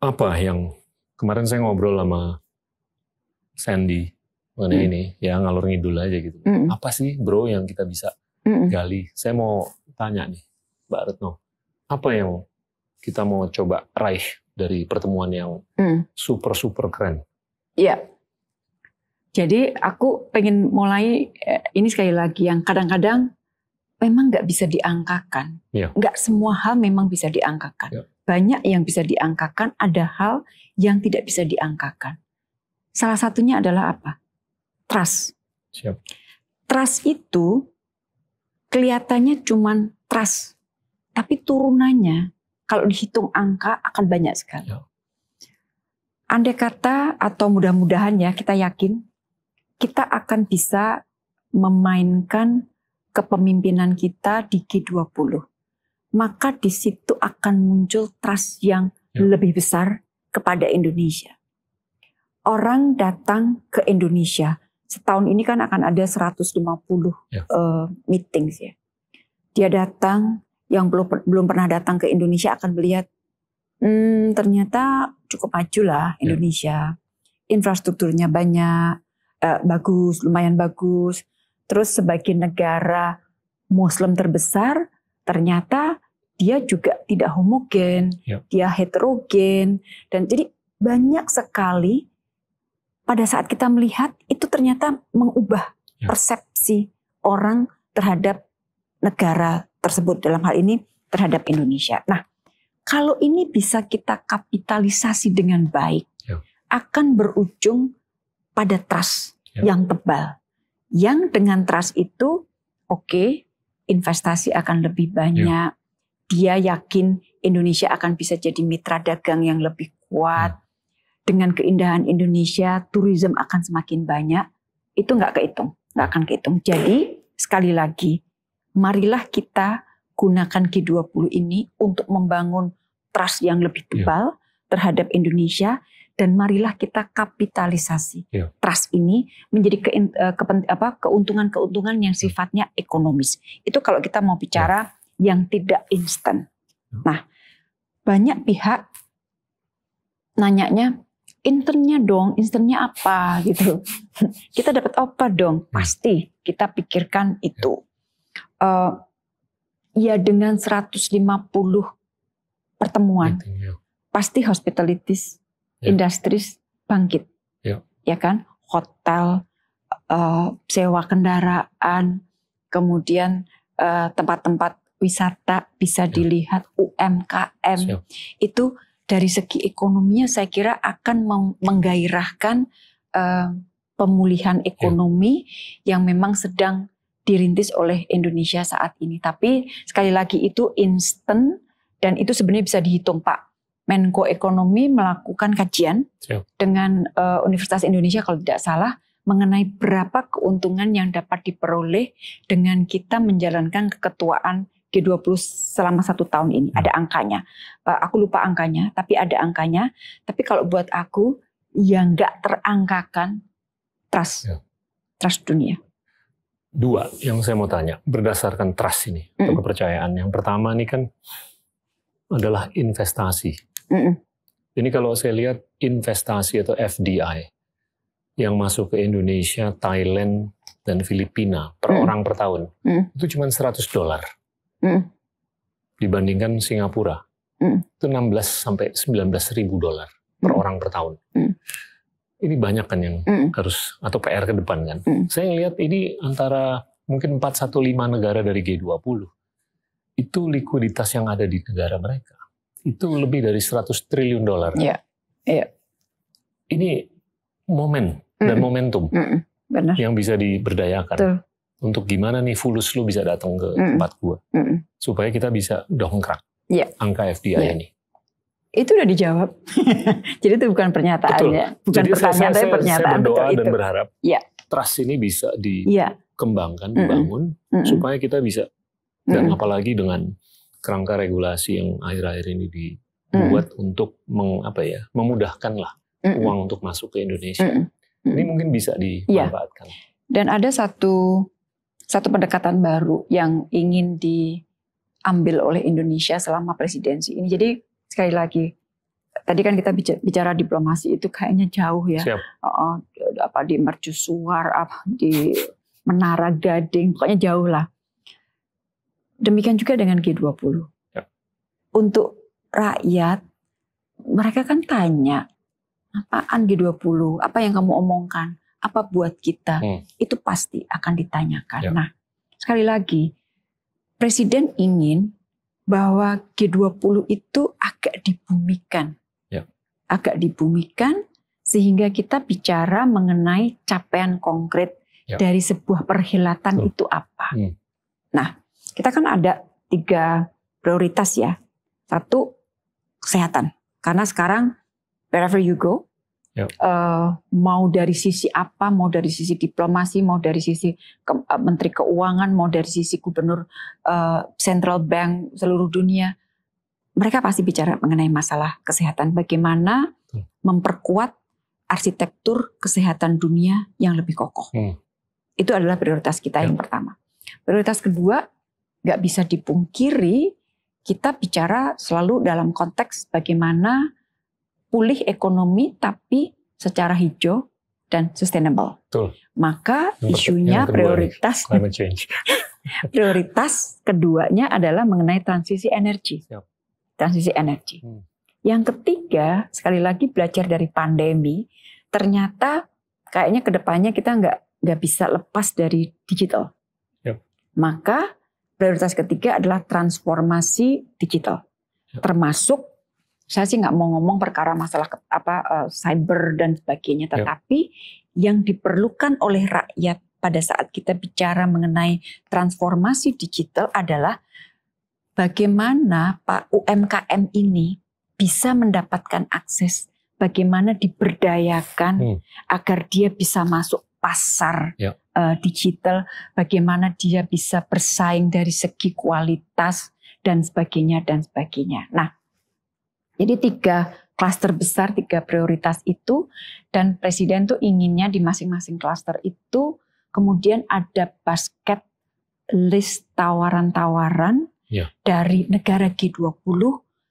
S2: Apa yang kemarin saya ngobrol sama Sandy mengenai mm. ini, ya ngalur ngidul aja gitu. Mm. Apa sih bro yang kita bisa mm. gali? Saya mau tanya nih, Mbak Retno, apa yang kita mau coba raih dari pertemuan yang mm. super super super keren?
S1: Iya. Jadi aku pengen mulai eh, ini sekali lagi yang kadang-kadang memang nggak bisa diangkakan. Ya. semua hal memang bisa diangkakan. Ya. Banyak yang bisa diangkakan, ada hal yang tidak bisa diangkakan. Salah satunya adalah apa? Trust. Siap. Trust itu kelihatannya cuman trust, tapi turunannya kalau dihitung angka akan banyak sekali. Ya andai kata atau mudah-mudahan ya kita yakin kita akan bisa memainkan kepemimpinan kita di G20. Maka di situ akan muncul trust yang ya. lebih besar kepada Indonesia. Orang datang ke Indonesia. Setahun ini kan akan ada 150 ya. uh, meetings ya. Dia datang, yang belum belum pernah datang ke Indonesia akan melihat, hmm, ternyata cukup maju lah ya. Indonesia. Yeah. Infrastrukturnya banyak, uh, bagus, lumayan bagus. Terus sebagai negara Muslim terbesar, ternyata dia juga tidak homogen, yeah. dia heterogen, dan jadi banyak sekali pada saat kita melihat itu ternyata mengubah yeah. persepsi orang terhadap negara tersebut dalam hal ini terhadap Indonesia. Nah, kalau ini bisa kita kapitalisasi dengan baik, ya. akan berujung pada trust ya. yang tebal. Yang dengan trust itu, oke, okay, investasi akan lebih banyak. Ya. Dia yakin Indonesia akan bisa jadi mitra dagang yang lebih kuat. Ya. Dengan keindahan Indonesia, turism akan semakin banyak. Itu nggak kehitung, nggak ya. akan kehitung. Jadi sekali lagi, marilah kita gunakan G20 ini untuk membangun trust yang lebih iya. tebal yeah. terhadap Indonesia dan marilah kita kapitalisasi yeah. trust ini menjadi ke, eh, ke, keuntungan-keuntungan yang iya. sifatnya ekonomis. Itu kalau kita mau bicara yeah. yang tidak instan. Iya. Nah, banyak pihak nanyanya internnya dong, internnya apa gitu. kita dapat apa dong? Pasti kita pikirkan itu. Uh, ya dengan 150 pertemuan Meeting, gitu, ya. pasti hospitalities ya. industries bangkit ya. ya kan
S3: hotel
S1: uh, sewa kendaraan kemudian eh, tempat-tempat uh, wisata bisa ya. dilihat UMKM Siap. itu dari segi ekonominya saya kira akan menggairahkan uh, pemulihan iya. ekonomi ya. yang memang sedang dirintis oleh Indonesia saat ini. Tapi sekali lagi itu instan dan itu sebenarnya bisa dihitung Pak. Menko Ekonomi melakukan kajian yeah. dengan uh, Universitas Indonesia kalau tidak salah mengenai berapa keuntungan yang dapat diperoleh dengan kita menjalankan keketuaan G20 selama satu tahun ini. Hmm. Ada angkanya. Uh, aku lupa angkanya, tapi ada angkanya. Tapi kalau buat aku yang nggak terangkakan trust, yeah.
S2: trust dunia dua yang saya mau tanya berdasarkan trust ini mm. atau kepercayaan. Yang pertama ini kan adalah investasi. Mm. Ini kalau saya lihat investasi atau FDI yang masuk ke Indonesia, Thailand dan Filipina per mm. orang per tahun mm. itu cuma 100 dolar mm. dibandingkan Singapura mm. itu 16 sampai 19 ribu dolar per mm. orang per tahun. Mm ini banyak kan yang mm. harus atau PR ke depan kan. Mm. Saya lihat ini antara mungkin 4 1 5 negara dari G20 itu likuiditas yang ada di negara mereka itu lebih dari 100 triliun dolar. Iya. Iya. Ini momen mm. dan momentum. Mm. Benar. Yang bisa diberdayakan. Betul. Untuk gimana nih fulus lu bisa datang ke mm. tempat gua. Mm. Supaya kita bisa dongkrak yeah. angka FDI yeah. ini
S1: itu udah dijawab. Jadi itu bukan pernyataan ya, bukan Jadi pertanyaan saya, tapi pernyataan saya berdoa dan itu. berharap ya.
S2: trust ini bisa iya. dikembangkan, ya. dibangun mm hmm supaya kita bisa dan mm hmm apalagi dengan kerangka regulasi yang akhir-akhir ini dibuat mm hmm untuk meng, apa ya, memudahkan lah mm hmm uang untuk masuk ke Indonesia. Mm hmm Ini mungkin bisa iya. dimanfaatkan. Ya.
S1: Dan ada satu satu pendekatan baru yang ingin diambil oleh Indonesia selama presidensi ini. Jadi sekali lagi tadi kan kita bicara diplomasi itu kayaknya jauh ya. Siap. Oh, apa di mercusuar apa di Menara Gading, pokoknya jauh lah. Demikian juga dengan G20. Ya. Untuk rakyat mereka kan tanya, apaan G20? Apa yang kamu omongkan? Apa buat kita? Hmm. Itu pasti akan ditanyakan. Ya. Nah, sekali lagi presiden ingin bahwa G20 itu agak dibumikan. Ya. Agak dibumikan sehingga kita bicara mengenai capaian konkret ya. dari sebuah perhelatan Betul. itu apa. Hmm. Nah, kita kan ada tiga prioritas ya. Satu, kesehatan. Karena sekarang wherever you go, Yep. Uh, mau dari sisi apa, mau dari sisi diplomasi, mau dari sisi ke, uh, menteri keuangan, mau dari sisi gubernur uh, central bank seluruh dunia, mereka pasti bicara mengenai masalah kesehatan. Bagaimana hmm. memperkuat arsitektur kesehatan dunia yang lebih kokoh. Hmm. Itu adalah prioritas kita yep. yang pertama. Prioritas kedua, nggak bisa dipungkiri kita bicara selalu dalam konteks bagaimana pulih ekonomi tapi secara hijau dan sustainable. Betul. Maka isunya kedua, ya, prioritas prioritas keduanya adalah mengenai transisi energi. Transisi energi. Hmm. Yang ketiga, sekali lagi belajar dari pandemi, ternyata kayaknya kedepannya kita nggak nggak bisa lepas dari digital. Yep. Maka prioritas ketiga adalah transformasi digital, yep. termasuk saya sih nggak mau ngomong perkara masalah apa uh, cyber dan sebagainya, tetapi ya. yang diperlukan oleh rakyat pada saat kita bicara mengenai transformasi digital adalah bagaimana Pak UMKM ini bisa mendapatkan akses, bagaimana diberdayakan hmm. agar dia bisa masuk pasar ya. uh, digital, bagaimana dia bisa bersaing dari segi kualitas dan sebagainya dan sebagainya. Nah jadi tiga klaster besar, tiga prioritas itu, dan presiden tuh inginnya di masing-masing klaster itu kemudian ada basket list tawaran-tawaran ya. dari negara G20,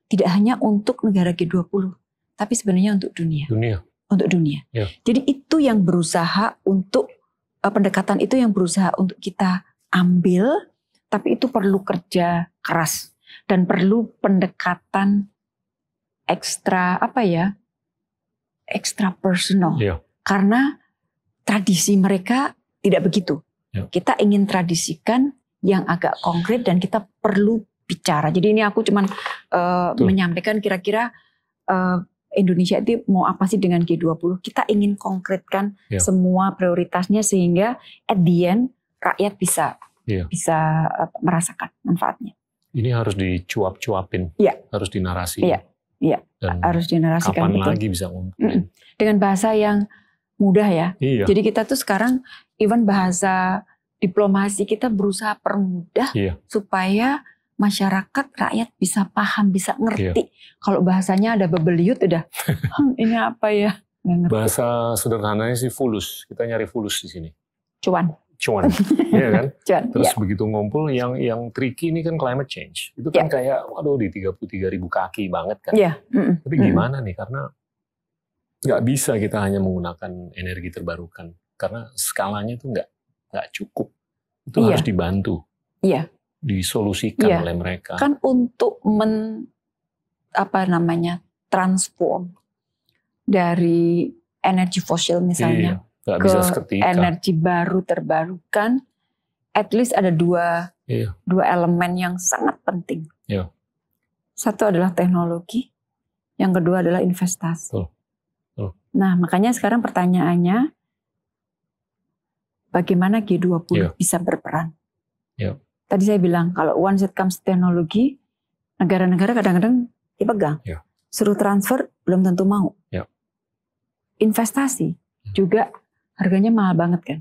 S1: tidak hanya untuk negara G20, tapi sebenarnya untuk
S3: dunia. Dunia. Untuk dunia. Ya.
S1: Jadi itu yang berusaha untuk eh, pendekatan itu yang berusaha untuk kita ambil, tapi itu perlu kerja keras dan perlu pendekatan ekstra apa ya ekstra personal yeah. karena tradisi mereka tidak begitu. Yeah. Kita ingin tradisikan yang agak konkret dan kita perlu bicara. Jadi ini aku cuman uh, menyampaikan kira-kira uh, Indonesia itu mau apa sih dengan G20? Kita ingin konkretkan yeah. semua prioritasnya sehingga at the end rakyat bisa yeah. bisa uh, merasakan manfaatnya.
S2: Ini harus dicuap-cuapin, yeah. harus dinarasi. Yeah. Iya, harus generasikan kapan betul. lagi bisa ngomong.
S1: Dengan bahasa yang mudah ya. Iya. Jadi kita tuh sekarang even bahasa diplomasi kita berusaha permudah iya. supaya masyarakat rakyat bisa paham, bisa ngerti. Iya. Kalau bahasanya ada bebeliut udah hm, ini apa ya?
S2: Bahasa sederhananya sih fulus. Kita nyari fulus di sini. Cuan cuan, ya kan? cuan, Terus yeah. begitu ngumpul yang yang tricky ini kan climate change. Itu kan yeah. kayak waduh di tiga 33 ribu kaki banget kan. Yeah. Mm Tapi gimana nih karena nggak bisa kita hanya menggunakan energi terbarukan karena skalanya itu nggak nggak cukup. Itu yeah. harus dibantu. Iya. Yeah. Disolusikan yeah. oleh mereka. Kan
S1: untuk men apa namanya? transform dari energi fosil misalnya iya. Gak ke bisa energi baru terbarukan, at least ada dua iya. dua elemen yang sangat penting. Iya. Satu adalah teknologi, yang kedua adalah investasi. Nah makanya sekarang pertanyaannya, bagaimana G20 iya. bisa berperan? Iya. Tadi saya bilang kalau one set comes teknologi, negara-negara kadang-kadang dipegang. Iya. Suruh transfer belum tentu mau. Iya. Investasi hmm. juga harganya mahal banget kan.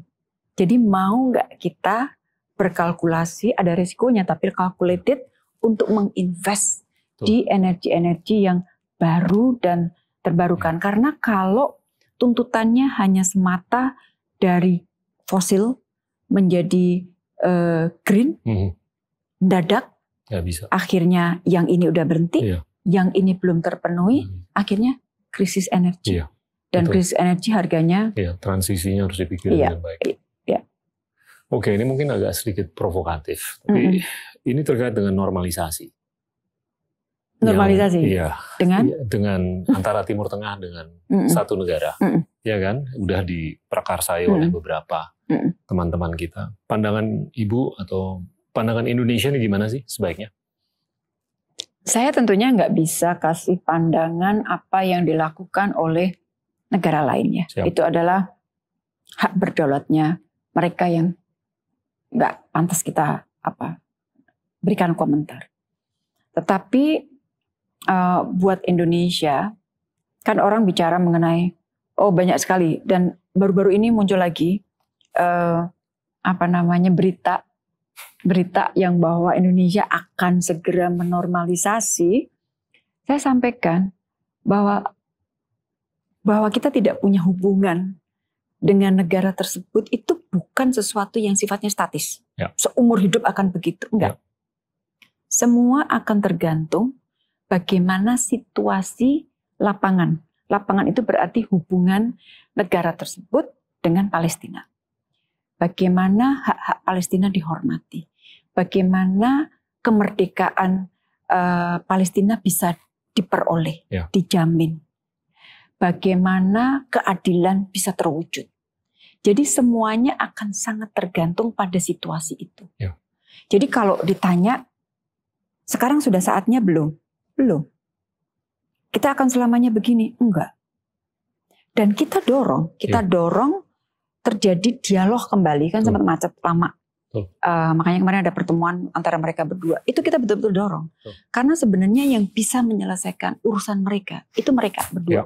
S1: Jadi mau nggak kita berkalkulasi ada resikonya tapi calculated untuk menginvest di energi-energi yang baru dan terbarukan. Hmm. Karena kalau tuntutannya hanya semata dari fosil menjadi uh, green, hmm. dadak,
S3: ya,
S2: bisa.
S1: akhirnya yang ini udah berhenti, iya. yang ini belum terpenuhi, hmm. akhirnya krisis energi. Iya. Dan Betul. krisis energi harganya.
S2: Iya, transisinya harus dipikir iya, dengan baik. Iya. Oke, ini mungkin agak sedikit provokatif, tapi mm -hmm. ini terkait dengan normalisasi. Normalisasi. Yang, iya. Dengan? Iya, dengan antara Timur Tengah dengan mm -hmm. satu negara, mm -hmm. ya kan? Udah diperkarsai mm -mm. oleh beberapa teman-teman mm -hmm. kita. Pandangan ibu atau pandangan Indonesia ini gimana sih sebaiknya?
S1: saya tentunya nggak bisa kasih pandangan apa yang dilakukan oleh negara lainnya. Siap. Itu adalah hak berdaulatnya mereka yang nggak pantas kita apa berikan komentar. Tetapi uh, buat Indonesia kan orang bicara mengenai oh banyak sekali dan baru-baru ini muncul lagi uh, apa namanya berita berita yang bahwa Indonesia akan segera menormalisasi. Saya sampaikan bahwa bahwa kita tidak punya hubungan dengan negara tersebut itu bukan sesuatu yang sifatnya statis. Ya. Seumur hidup akan begitu, enggak. Ya. Semua akan tergantung bagaimana situasi lapangan. Lapangan itu berarti hubungan negara tersebut dengan Palestina. Bagaimana hak-hak Palestina dihormati? Bagaimana kemerdekaan uh, Palestina bisa diperoleh, ya. dijamin? bagaimana keadilan bisa terwujud. Jadi semuanya akan sangat tergantung pada situasi itu. Ya. Jadi kalau ditanya, sekarang sudah saatnya belum? Belum. Kita akan selamanya begini? Enggak. Dan kita dorong, kita ya. dorong terjadi dialog kembali kan sempat macet lama. Uh, makanya kemarin ada pertemuan antara mereka berdua. Itu kita betul-betul dorong. Tuh. Karena sebenarnya yang bisa menyelesaikan urusan mereka itu mereka berdua. Ya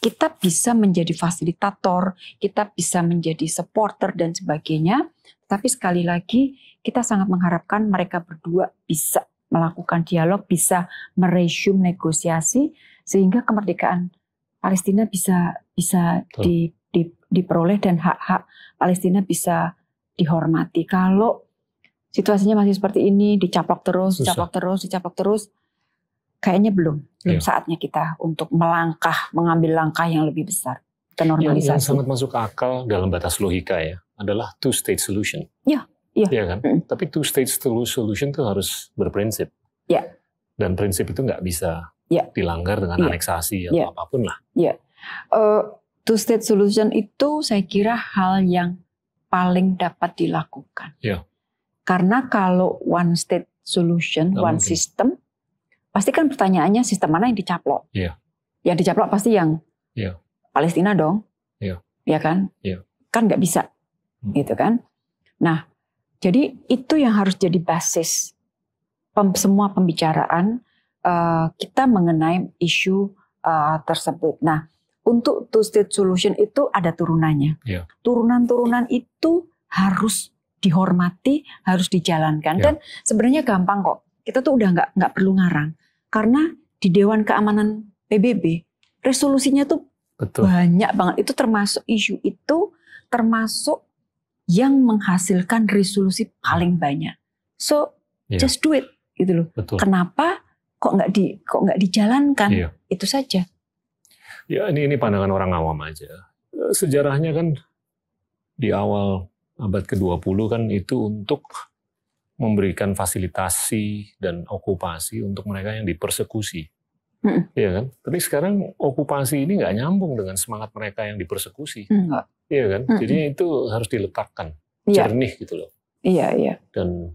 S1: kita bisa menjadi fasilitator, kita bisa menjadi supporter dan sebagainya. Tapi sekali lagi, kita sangat mengharapkan mereka berdua bisa melakukan dialog, bisa meresum, negosiasi sehingga kemerdekaan Palestina bisa bisa di, di, diperoleh dan hak-hak Palestina bisa dihormati. Kalau situasinya masih seperti ini, dicaplok terus, dicaplok terus, dicaplok terus, kayaknya belum belum yeah. saatnya kita untuk melangkah mengambil langkah yang lebih besar
S2: ke normalisasi. Yang, yang sangat masuk akal dalam batas logika ya adalah two state solution. Iya, yeah, iya. Yeah. Iya kan? Mm. Tapi two state solution itu harus berprinsip. Iya. Yeah. Dan prinsip itu nggak bisa yeah. dilanggar dengan yeah. aneksasi atau yeah. apapun lah.
S1: Iya. Yeah. Uh, two state solution itu saya kira hal yang paling dapat dilakukan. Yeah. Karena kalau one state solution, Gak one mungkin. system pasti kan pertanyaannya sistem mana yang dicaplok? Yeah. Yang dicaplok pasti yang yeah. Palestina dong, yeah. Iya kan? Yeah. Kan nggak bisa, hmm. gitu kan? Nah, jadi itu yang harus jadi basis pem semua pembicaraan uh, kita mengenai isu uh, tersebut. Nah, untuk two state solution itu ada turunannya. Iya. Turunan-turunan yeah. itu harus dihormati, harus dijalankan yeah. dan sebenarnya gampang kok kita tuh udah nggak nggak perlu ngarang karena di Dewan Keamanan PBB resolusinya tuh Betul. banyak banget. Itu termasuk isu itu termasuk yang menghasilkan resolusi paling banyak. So yeah. just do it gitu loh. Betul. Kenapa kok nggak di kok nggak dijalankan? Yeah. Itu saja.
S2: Ya ini ini pandangan orang awam aja. Eh, sejarahnya kan di awal abad ke-20 kan itu untuk memberikan fasilitasi dan okupasi untuk mereka yang dipersekusi. Mm. Iya kan? Tapi sekarang okupasi ini nggak nyambung dengan semangat mereka yang dipersekusi. Mm. Iya kan? Mm. Jadi itu harus diletakkan yeah. jernih gitu loh. Iya, iya. Dan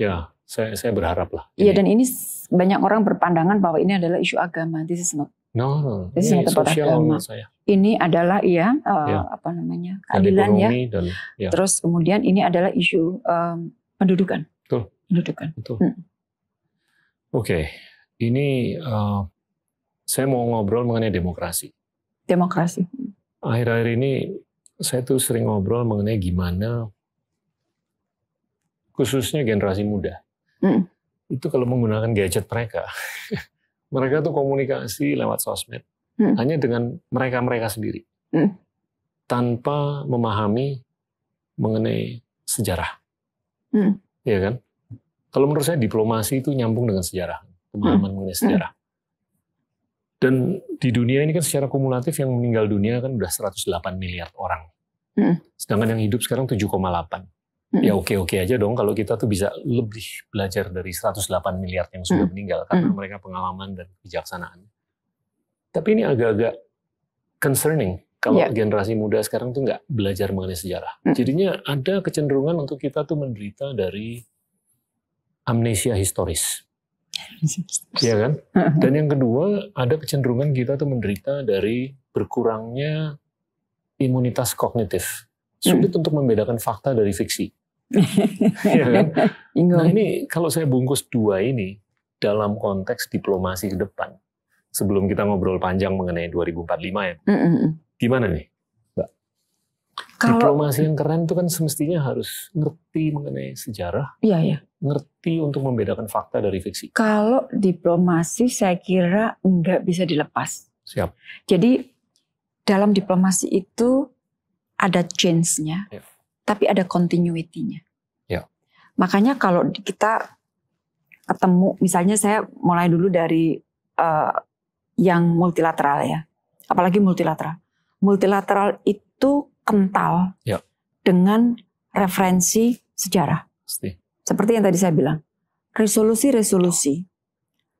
S2: ya, saya saya berharap lah. Iya, dan
S1: ini banyak orang berpandangan bahwa ini adalah isu agama. This is not.
S2: No, no. This ini
S1: is not sosial agama. Saya. Ini adalah ya, uh, ya. apa namanya? keadilan ya. Dan, ya. Terus kemudian ini adalah isu um, pendudukan. Betul. Pendudukan. Betul. Hmm. Oke,
S2: okay. ini uh, saya mau ngobrol mengenai demokrasi. Demokrasi. Akhir-akhir ini saya tuh sering ngobrol mengenai gimana khususnya generasi muda hmm. itu kalau menggunakan gadget mereka, mereka tuh komunikasi lewat sosmed hmm. hanya dengan mereka-mereka sendiri hmm. tanpa memahami mengenai sejarah Hmm. Iya kan? Kalau menurut saya diplomasi itu nyambung dengan sejarah, pemahaman hmm. mengenai sejarah. Hmm. Dan di dunia ini kan secara kumulatif yang meninggal dunia kan sudah 108 miliar orang. Hmm. Sedangkan yang hidup sekarang 7,8. Hmm. Ya oke-oke aja dong kalau kita tuh bisa lebih belajar dari 108 miliar yang sudah hmm. meninggal karena mereka pengalaman dan kebijaksanaan. Tapi ini agak-agak concerning kalau yeah. generasi muda sekarang tuh nggak belajar mengenai sejarah. Mm. Jadinya ada kecenderungan untuk kita tuh menderita dari amnesia historis. Iya kan? Dan yang kedua, ada kecenderungan kita tuh menderita dari berkurangnya imunitas kognitif. Mm. Sulit mm. untuk membedakan fakta dari fiksi. ya kan? Nah ini kalau saya bungkus dua ini dalam konteks diplomasi ke depan, sebelum kita ngobrol panjang mengenai 2045 ya. Mm -hmm. Gimana nih, Diplomasi yang keren itu kan semestinya harus ngerti mengenai sejarah. Iya, iya. Ngerti untuk membedakan fakta dari fiksi.
S1: Kalau diplomasi saya kira
S2: nggak bisa dilepas. Siap.
S1: Jadi dalam diplomasi itu ada change-nya, ya. tapi ada continuity-nya. Ya. Makanya kalau kita ketemu, misalnya saya mulai dulu dari uh, yang multilateral ya, apalagi multilateral multilateral itu kental ya. dengan referensi sejarah. Pasti. Seperti yang tadi saya bilang, resolusi-resolusi,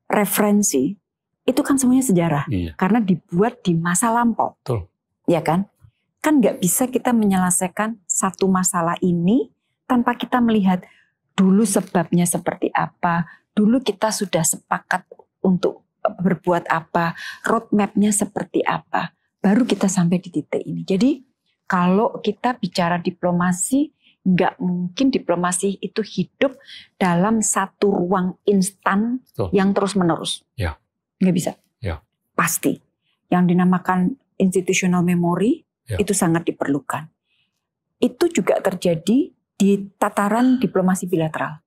S1: referensi, itu kan semuanya sejarah. Iya. Karena dibuat di masa lampau. Betul. Ya kan? Kan nggak bisa kita menyelesaikan satu masalah ini tanpa kita melihat dulu sebabnya seperti apa, dulu kita sudah sepakat untuk berbuat apa, roadmapnya seperti apa baru kita sampai di titik ini. Jadi kalau kita bicara diplomasi, nggak mungkin diplomasi itu hidup dalam satu ruang instan Betul. yang terus menerus. Ya. Nggak bisa. Ya. Pasti. Yang dinamakan institutional memory ya. itu sangat diperlukan. Itu juga terjadi di tataran diplomasi bilateral.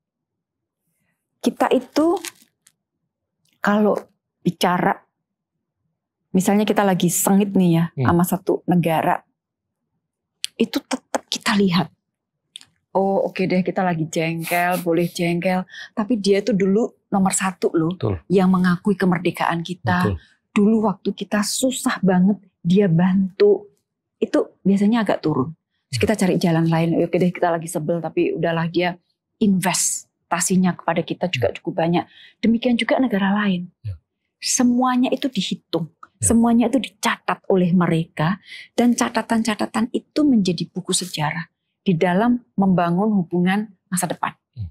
S1: Kita itu kalau bicara misalnya kita lagi sengit nih ya hmm. sama satu negara, itu tetap kita lihat. Oh oke okay deh kita lagi jengkel, boleh jengkel, tapi dia itu dulu nomor satu loh Betul. yang mengakui kemerdekaan kita. Betul. Dulu waktu kita susah banget dia bantu, itu biasanya agak turun. Terus hmm. kita cari jalan lain, oke deh kita lagi sebel tapi udahlah dia investasinya kepada kita juga hmm. cukup banyak. Demikian juga negara lain. Ya. Semuanya itu dihitung Ya. Semuanya itu dicatat oleh mereka dan catatan-catatan itu menjadi buku sejarah di dalam membangun hubungan masa depan. Ya.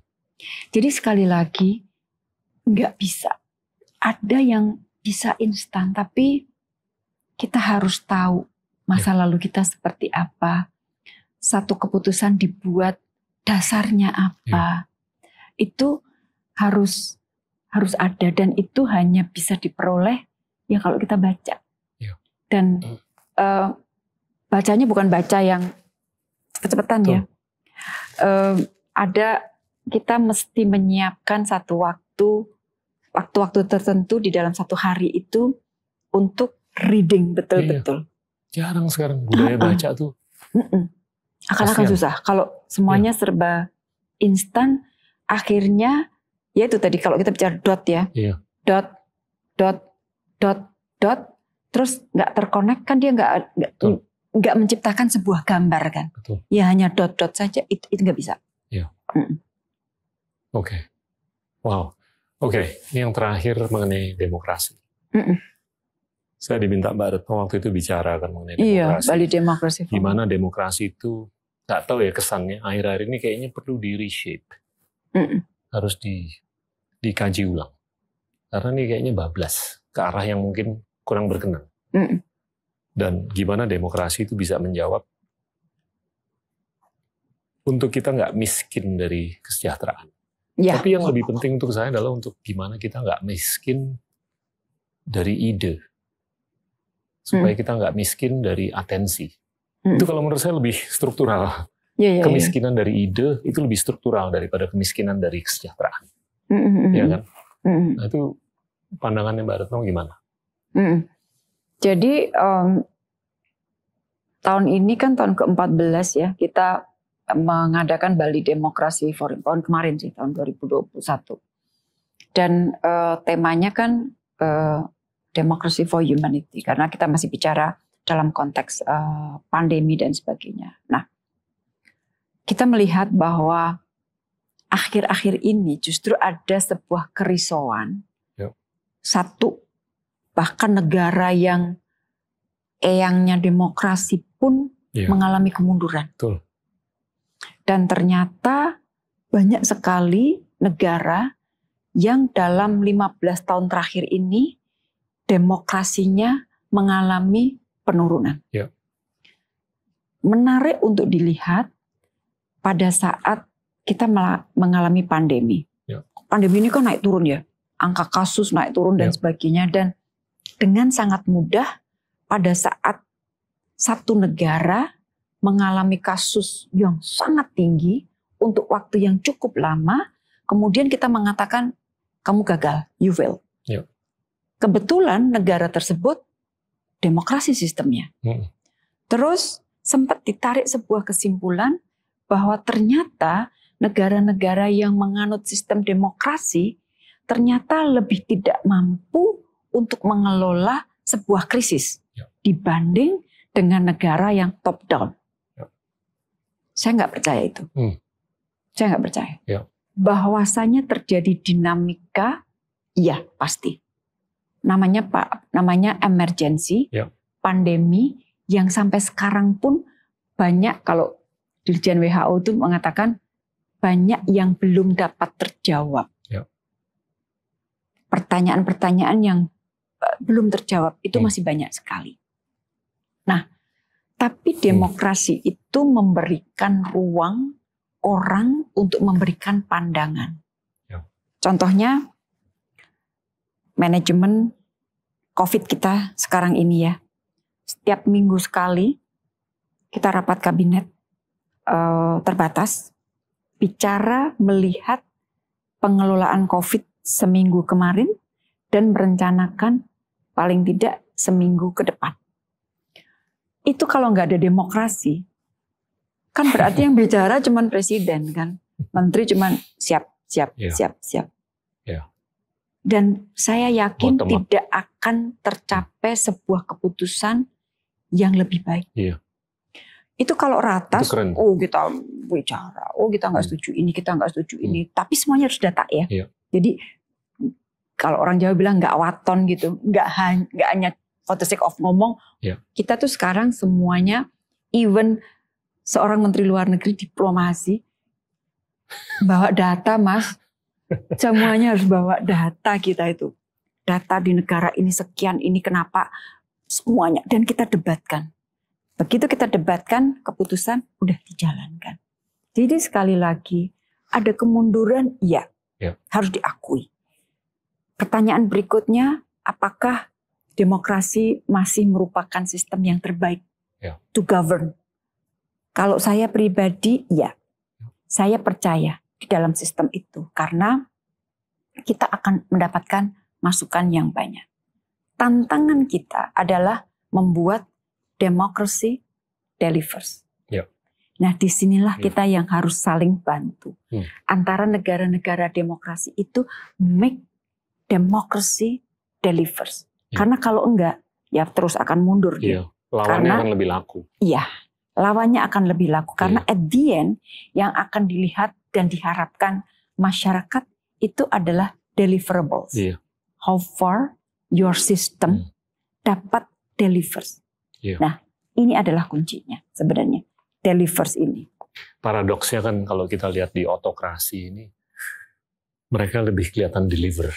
S1: Jadi sekali lagi nggak bisa ada yang bisa instan tapi kita harus tahu masa ya. lalu kita seperti apa. Satu keputusan dibuat dasarnya apa. Itu harus harus ada dan itu hanya bisa diperoleh ya kalau kita baca ya. dan uh, bacanya bukan baca yang kecepatan ya uh, ada kita mesti menyiapkan satu waktu waktu-waktu tertentu di dalam satu hari itu untuk reading betul-betul iya. jarang sekarang budaya uh -uh. baca tuh
S3: akan-akan susah
S1: kalau semuanya iya. serba instan akhirnya ya itu tadi kalau kita bicara dot ya iya. dot dot dot dot terus nggak terkonek kan dia nggak nggak menciptakan sebuah gambar kan Betul. ya hanya dot dot saja itu itu nggak bisa ya mm. oke
S2: okay. wow oke okay. ini yang terakhir mengenai demokrasi mm -mm. saya diminta mbak Retno waktu itu bicara kan mengenai iya, demokrasi iya, Bali demokrasi gimana demokrasi itu nggak tahu ya kesannya akhir-akhir ini kayaknya perlu di reshape mm -mm. harus di dikaji ulang karena ini kayaknya bablas ke arah yang mungkin kurang berkenan. Mm. Dan gimana demokrasi itu bisa menjawab untuk kita nggak miskin dari kesejahteraan. Ya. Tapi yang lebih penting untuk saya adalah untuk gimana kita nggak miskin dari ide, supaya hmm. kita nggak miskin dari atensi. Hmm. Itu kalau menurut saya lebih struktural.
S4: Ya, ya, ya. kemiskinan
S2: ya. dari ide itu lebih struktural daripada kemiskinan dari kesejahteraan,
S4: hmm. ya kan?
S1: Hmm.
S2: Nah, itu pandangannya Mbak Retno gimana?
S1: Hmm. Jadi um, tahun ini kan tahun ke-14 ya kita mengadakan Bali Demokrasi Forum tahun kemarin sih tahun 2021 dan uh, temanya kan uh, eh, Democracy for Humanity karena kita masih bicara dalam konteks uh, pandemi dan sebagainya. Nah, kita melihat bahwa akhir-akhir ini justru ada sebuah kerisauan satu bahkan negara yang eyangnya demokrasi pun yeah. mengalami kemunduran. Betul. Dan ternyata banyak sekali negara yang dalam 15 tahun terakhir ini demokrasinya mengalami penurunan. Yeah. Menarik untuk dilihat pada saat kita mengalami pandemi. Yeah. Pandemi ini kan naik turun ya angka kasus naik turun dan iya. sebagainya dan dengan sangat mudah pada saat satu negara mengalami kasus yang sangat tinggi untuk waktu yang cukup lama, kemudian kita mengatakan kamu gagal, you fail. Iya. Kebetulan negara tersebut demokrasi sistemnya. Mm. Terus sempat ditarik sebuah kesimpulan bahwa ternyata negara-negara yang menganut sistem demokrasi ternyata lebih tidak mampu untuk mengelola sebuah krisis ya. dibanding dengan negara yang top down. Ya. Saya nggak percaya itu. Hmm. Saya nggak percaya. Ya. Bahwasanya terjadi dinamika, iya pasti. Namanya pak, namanya emergency, ya. pandemi yang sampai sekarang pun banyak kalau Dirjen WHO itu mengatakan banyak yang belum dapat terjawab pertanyaan-pertanyaan yang eh, belum terjawab itu hmm. masih banyak sekali. Nah, tapi hmm. demokrasi itu memberikan ruang orang untuk memberikan pandangan. Ya. Contohnya manajemen COVID kita sekarang ini ya. Setiap minggu sekali kita rapat kabinet eh, terbatas bicara melihat pengelolaan COVID seminggu kemarin dan merencanakan paling tidak seminggu ke depan. Itu kalau nggak ada demokrasi, kan berarti yang bicara cuma presiden kan, menteri cuma siap, siap, yeah. siap, siap. Iya. Dan saya yakin Bottom up. tidak akan tercapai hmm. sebuah keputusan yang lebih baik. Yeah. Itu kalau rata, itu oh kita bicara, oh kita nggak hmm. setuju ini, kita nggak setuju hmm. ini, tapi semuanya harus data ya. Yeah. Jadi kalau orang Jawa bilang nggak waton gitu, nggak nggak hanya for the sake of ngomong. Yeah. Kita tuh sekarang semuanya, even seorang menteri luar negeri diplomasi bawa data, mas. Semuanya harus bawa data kita itu. Data di negara ini sekian, ini kenapa semuanya dan kita debatkan. Begitu kita debatkan, keputusan udah dijalankan. Jadi sekali lagi ada kemunduran, iya, yeah. harus diakui Pertanyaan berikutnya, apakah demokrasi masih merupakan sistem yang terbaik ya. to govern? Kalau saya pribadi, ya, saya percaya di dalam sistem itu karena kita akan mendapatkan masukan yang banyak. Tantangan kita adalah membuat demokrasi delivers. Ya. Nah, disinilah hmm. kita yang harus saling bantu hmm. antara negara-negara demokrasi itu make democracy delivers. Yeah. Karena kalau enggak, ya terus akan mundur yeah. dia. Iya. Lawannya karena, akan lebih laku. Iya, lawannya akan lebih laku. Iya. Karena yeah. at the end yang akan dilihat dan diharapkan masyarakat itu adalah deliverables. Yeah. How far your system mm. dapat delivers. Yeah. Nah, ini adalah kuncinya sebenarnya. Delivers ini.
S2: Paradoksnya kan kalau kita lihat di otokrasi ini, mereka lebih kelihatan deliver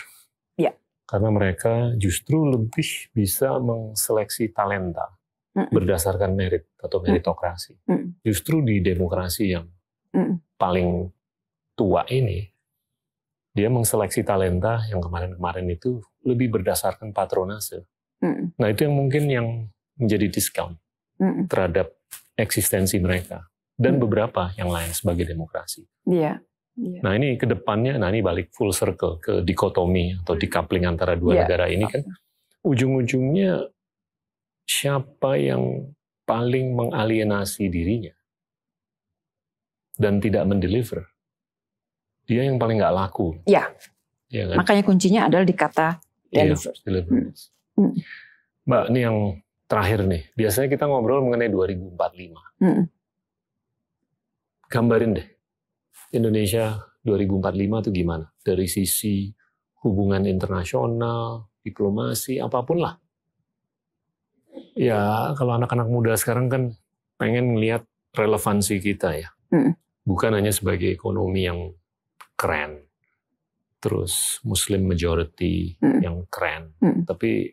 S2: karena mereka justru lebih bisa mengseleksi talenta mm -mm. berdasarkan merit atau meritokrasi. Mm justru di demokrasi yang paling tua ini, dia mengseleksi talenta yang kemarin-kemarin itu lebih berdasarkan patronase. Nah itu yang mungkin yang menjadi diskon terhadap eksistensi mereka dan beberapa yang lain sebagai demokrasi. Iya. Yeah. Nah ini kedepannya, nah ini balik full circle ke dikotomi atau hmm. dikapling antara dua yeah. negara ini kan, ujung-ujungnya siapa yang paling mengalienasi dirinya dan tidak mendeliver, dia yang paling nggak laku. Yeah. ya iya kan? Makanya
S1: kuncinya adalah di kata
S2: iya, deliver. Yeah, hmm. hmm. Mbak, ini yang terakhir nih. Biasanya kita ngobrol mengenai 2045. Hmm. Gambarin deh Indonesia 2045 itu gimana? Dari sisi hubungan internasional, diplomasi, apapun lah. Ya kalau anak-anak muda sekarang kan pengen melihat relevansi kita ya. Hmm. Bukan hanya sebagai ekonomi yang keren, terus Muslim majority hmm. yang keren, hmm. tapi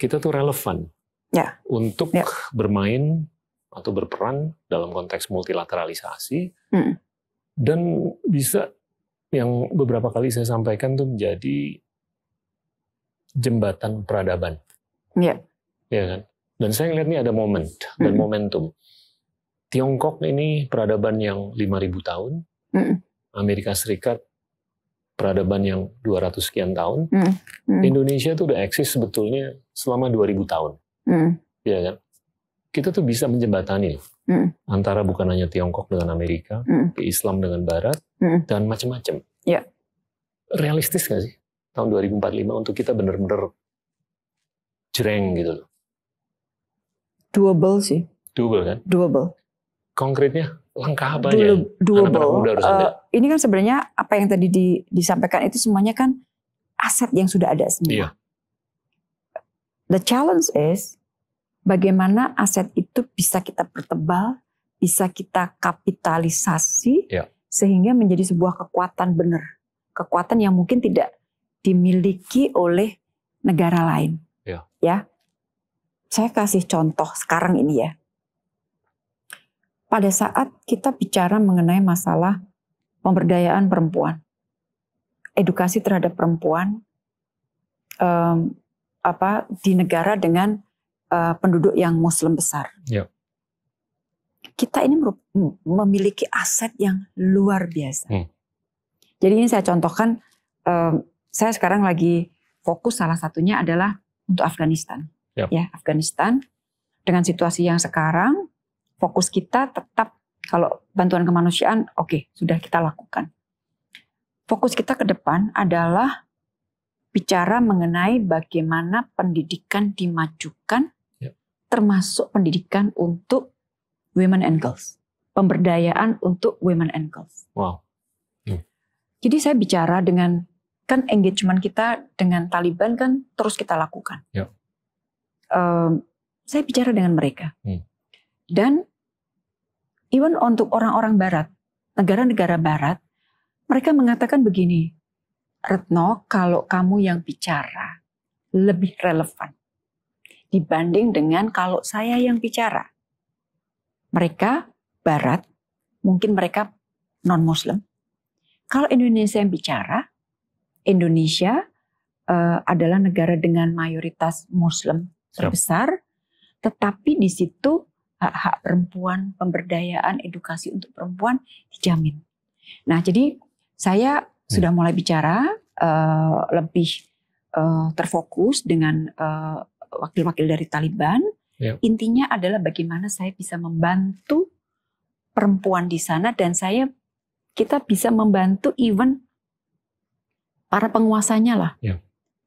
S2: kita tuh relevan ya. untuk ya. bermain atau berperan dalam konteks multilateralisasi, hmm dan bisa yang beberapa kali saya sampaikan tuh menjadi jembatan peradaban. Iya. Iya kan. Dan saya lihat ini ada momen dan momentum. Tiongkok ini peradaban yang 5.000 tahun. Amerika Serikat peradaban yang 200 sekian tahun. Indonesia tuh udah eksis sebetulnya selama 2000 tahun. Iya mm. kan? Kita tuh bisa menjembatani mm. antara bukan hanya Tiongkok dengan Amerika, mm. Islam dengan Barat, mm. dan macam-macam. Yeah. Realistis nggak sih tahun 2045 untuk kita benar-benar jreng gitu loh?
S3: Doable sih.
S2: Doable kan? Doable. Konkretnya langkah apa aja? Doable. Anak -anak uh,
S1: Ini kan sebenarnya apa yang tadi di, disampaikan itu semuanya kan aset yang sudah ada semua. Yeah. The challenge is bagaimana aset itu bisa kita pertebal, bisa kita kapitalisasi ya. sehingga menjadi sebuah kekuatan benar, kekuatan yang mungkin tidak dimiliki oleh negara lain. Ya. ya. Saya kasih contoh sekarang ini ya. Pada saat kita bicara mengenai masalah pemberdayaan perempuan, edukasi terhadap perempuan um, apa di negara dengan uh, penduduk yang Muslim besar. Ya. Kita ini memiliki aset yang luar biasa. Hmm. Jadi ini saya contohkan, um, saya sekarang lagi fokus salah satunya adalah untuk Afghanistan. Yep. Ya. ya, Afghanistan dengan situasi yang sekarang, fokus kita tetap kalau bantuan kemanusiaan, oke okay, sudah kita lakukan. Fokus kita ke depan adalah bicara mengenai bagaimana pendidikan dimajukan termasuk pendidikan untuk women and girls, pemberdayaan untuk women and girls. Wow. Hmm. Jadi saya bicara dengan kan engagement kita dengan Taliban kan terus kita lakukan. Yep. Ya. Um, saya bicara dengan mereka hmm. dan even untuk orang-orang Barat, negara-negara Barat, mereka mengatakan begini, Retno, kalau kamu yang bicara lebih relevan dibanding dengan kalau saya yang bicara. Mereka barat, mungkin mereka non-muslim. Kalau Indonesia yang bicara, Indonesia uh, adalah negara dengan mayoritas muslim terbesar, tetapi di situ hak-hak perempuan, pemberdayaan, edukasi untuk perempuan dijamin. Nah, jadi saya hmm. sudah mulai bicara uh, lebih uh, terfokus dengan uh, wakil-wakil dari Taliban. Yeah. Intinya adalah bagaimana saya bisa membantu perempuan di sana dan saya kita bisa membantu even para penguasanya lah yeah.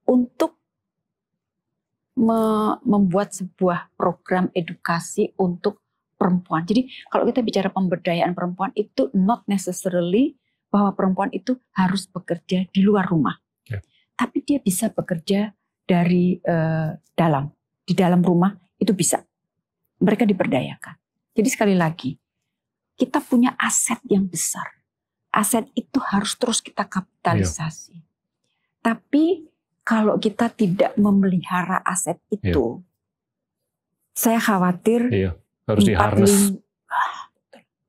S1: untuk me membuat sebuah program edukasi untuk perempuan. Jadi kalau kita bicara pemberdayaan perempuan itu not necessarily bahwa perempuan itu harus bekerja di luar rumah. Yeah. Tapi dia bisa bekerja dari uh, dalam, di dalam rumah itu bisa. Mereka diperdayakan. Jadi sekali lagi, kita punya aset yang besar. Aset itu harus terus kita kapitalisasi. Yeah. Tapi kalau kita tidak memelihara aset iya. itu, yeah. saya khawatir yeah.
S3: harus diharness.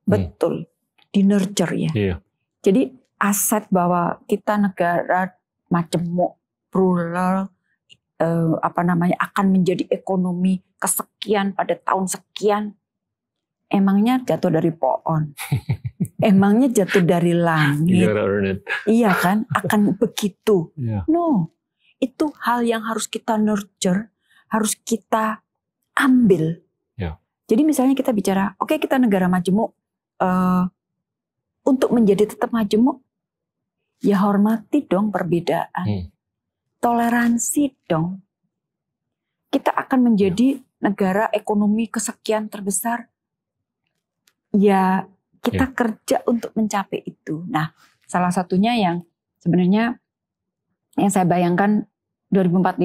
S3: Hmm. betul, hmm.
S1: di nurture ya. Yeah. Jadi aset bahwa kita negara macemuk plural, eh, apa namanya akan menjadi ekonomi kesekian pada tahun sekian. Emangnya jatuh dari pohon. Emangnya jatuh dari langit. iya kan? Akan begitu. Yeah. No. Itu hal yang harus kita nurture, harus kita ambil. Yeah. Jadi misalnya kita bicara, oke okay, kita negara majemuk uh, eh, untuk menjadi tetap majemuk ya hormati dong perbedaan. Hmm toleransi dong. Kita akan menjadi iya. negara ekonomi kesekian terbesar. Ya, kita ya. kerja untuk mencapai itu. Nah, salah satunya yang sebenarnya yang saya bayangkan 2045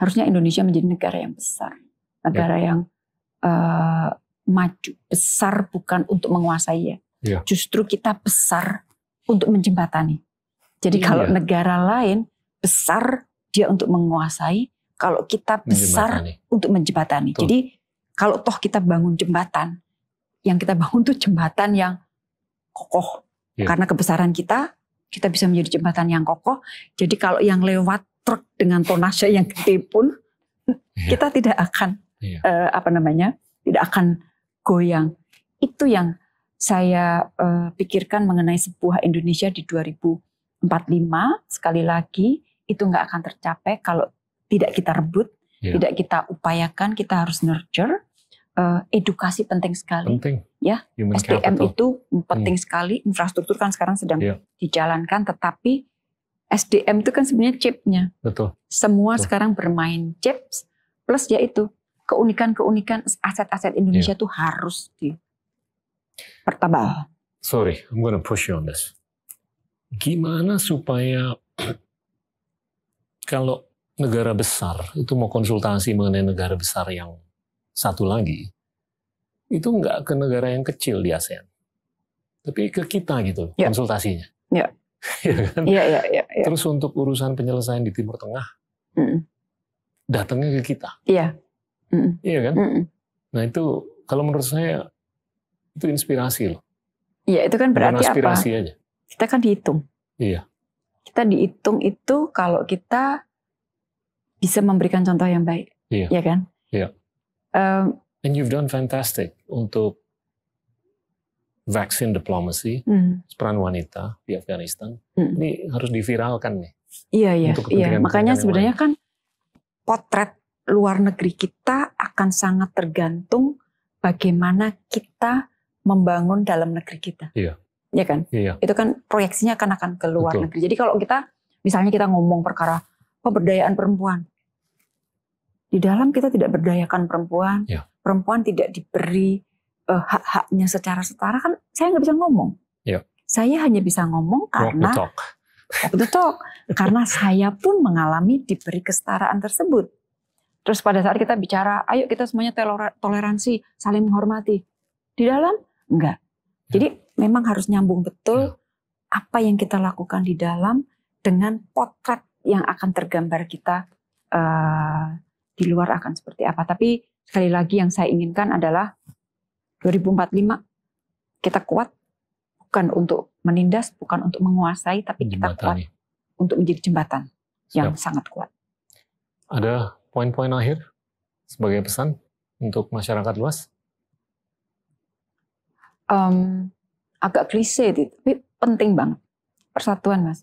S1: harusnya Indonesia menjadi negara yang besar, negara ya. yang uh, maju, besar bukan untuk menguasai ya. ya. Justru kita besar untuk menjembatani. Jadi iya. kalau negara lain besar dia untuk menguasai, kalau kita besar menjembatani. untuk menjembatani. Tuh. Jadi kalau toh kita bangun jembatan, yang kita bangun tuh jembatan yang kokoh. Iya. Karena kebesaran kita, kita bisa menjadi jembatan yang kokoh. Jadi kalau yang lewat truk dengan tonase yang gede pun iya. kita tidak akan iya. uh, apa namanya? tidak akan goyang. Itu yang saya uh, pikirkan mengenai sebuah Indonesia di 2000 45 sekali lagi itu nggak akan tercapai kalau tidak kita rebut, yeah. tidak kita upayakan, kita harus nurture. Eh, edukasi penting sekali. Penting. Ya, Human SDM capital. itu hmm. penting hmm. sekali. Infrastruktur kan sekarang sedang yeah. dijalankan, tetapi SDM itu kan sebenarnya chipnya. Betul. Semua Betul. sekarang bermain chips plus yaitu keunikan-keunikan aset-aset Indonesia itu ya. yeah. harus
S2: dipertebal. Sorry, I'm gonna push you on this gimana supaya kalau negara besar itu mau konsultasi mengenai negara besar yang satu lagi, itu nggak ke negara yang kecil di ASEAN, tapi ke kita gitu ya. konsultasinya. Ya. ya kan? Ya, ya, ya, ya. Terus untuk urusan penyelesaian di Timur Tengah, mm. datangnya ke kita. Iya. Mm. Iya kan? Mm. Nah itu kalau menurut saya itu inspirasi loh.
S1: Iya itu kan berarti Bukan aspirasi apa? aja. Kita kan dihitung. Iya. Kita dihitung itu kalau kita bisa memberikan contoh yang baik. Iya. Ya kan?
S2: Iya. Um, And you've done fantastic untuk vaksin diplomacy mm. peran wanita di Afghanistan. Mm. Ini harus diviralkan nih. Iya, iya. iya. Makanya sebenarnya
S1: kan potret luar negeri kita akan sangat tergantung bagaimana kita membangun dalam negeri kita. Iya ya kan? Iya, iya. Itu kan proyeksinya akan akan ke luar Betul. negeri. Jadi kalau kita misalnya kita ngomong perkara pemberdayaan perempuan, di dalam kita tidak berdayakan perempuan, iya. perempuan tidak diberi uh, hak-haknya secara setara kan, saya nggak bisa ngomong. Iya. Saya hanya bisa ngomong karena tok karena saya pun mengalami diberi kesetaraan tersebut. Terus pada saat kita bicara, ayo kita semuanya toleransi, saling menghormati. Di dalam enggak. Iya. Jadi memang harus nyambung betul ya. apa yang kita lakukan di dalam dengan potret yang akan tergambar kita uh, di luar akan seperti apa. Tapi sekali lagi yang saya inginkan adalah 2045 kita kuat bukan untuk menindas, bukan untuk menguasai, tapi kita kuat untuk menjadi jembatan Siap. yang sangat kuat.
S2: Ada poin-poin akhir sebagai pesan untuk masyarakat luas?
S1: Um, agak klise tapi penting banget. Persatuan, Mas.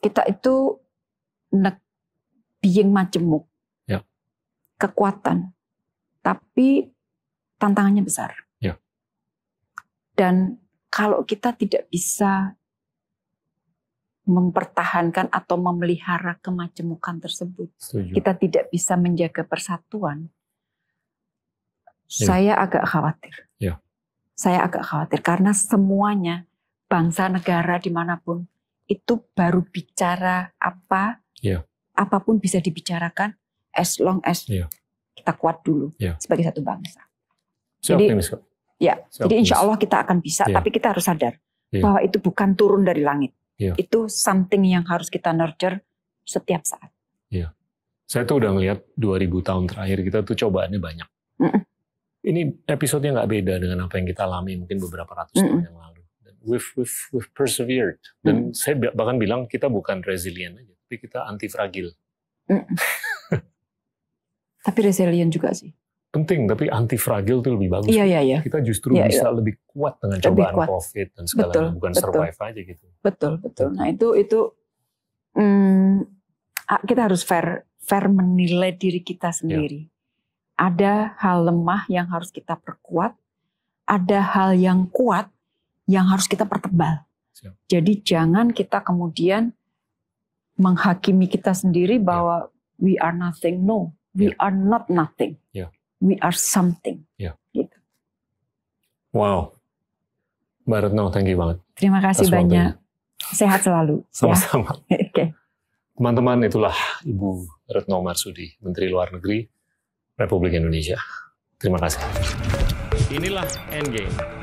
S1: Kita itu being majemuk. Ya. Kekuatan. Tapi tantangannya besar. Ya. Dan kalau kita tidak bisa mempertahankan atau memelihara kemajemukan tersebut, Setuju. kita tidak bisa menjaga persatuan. Ya. Saya agak khawatir. Ya saya agak khawatir karena semuanya bangsa negara dimanapun itu baru bicara apa, yeah. apapun bisa dibicarakan as long as yeah. kita kuat dulu yeah. sebagai satu bangsa. Saya jadi, optimis. ya, saya jadi insya Allah kita akan bisa, yeah. tapi kita harus sadar yeah. bahwa itu bukan turun dari langit. Yeah. Itu something yang harus kita nurture setiap saat.
S2: Yeah. Saya tuh udah ngelihat 2000 tahun terakhir kita tuh cobaannya banyak. Mm -mm ini episodenya nggak beda dengan apa yang kita alami mungkin beberapa ratus mm. tahun yang lalu. We've, we've, we've persevered. Dan mm. saya bahkan bilang kita bukan resilient aja, tapi kita anti fragil.
S1: Mm. tapi resilient juga sih.
S2: Penting, tapi anti fragil itu lebih bagus. Iya, iya, iya. Kita justru iya, bisa iya. lebih kuat dengan lebih cobaan kuat. COVID dan segala betul, bukan betul. survive aja gitu.
S3: Betul, betul.
S1: Nah itu itu hmm, kita harus fair, fair menilai diri kita iya. sendiri. Yeah ada hal lemah yang harus kita perkuat, ada hal yang kuat yang harus kita pertebal. Jadi jangan kita kemudian menghakimi kita sendiri iya. bahwa yeah. we are nothing. No, we yeah. are not nothing. Yeah. We are something.
S2: Yeah. Gitu. Wow, Barat, Retno, thank you banget.
S1: Terima kasih That's banyak. Sehat selalu. Ya.
S2: Sama-sama. Ya. Oke. okay. Teman-teman, itulah Ibu Retno Marsudi, Menteri Luar Negeri Republik Indonesia. Terima kasih. Inilah Endgame.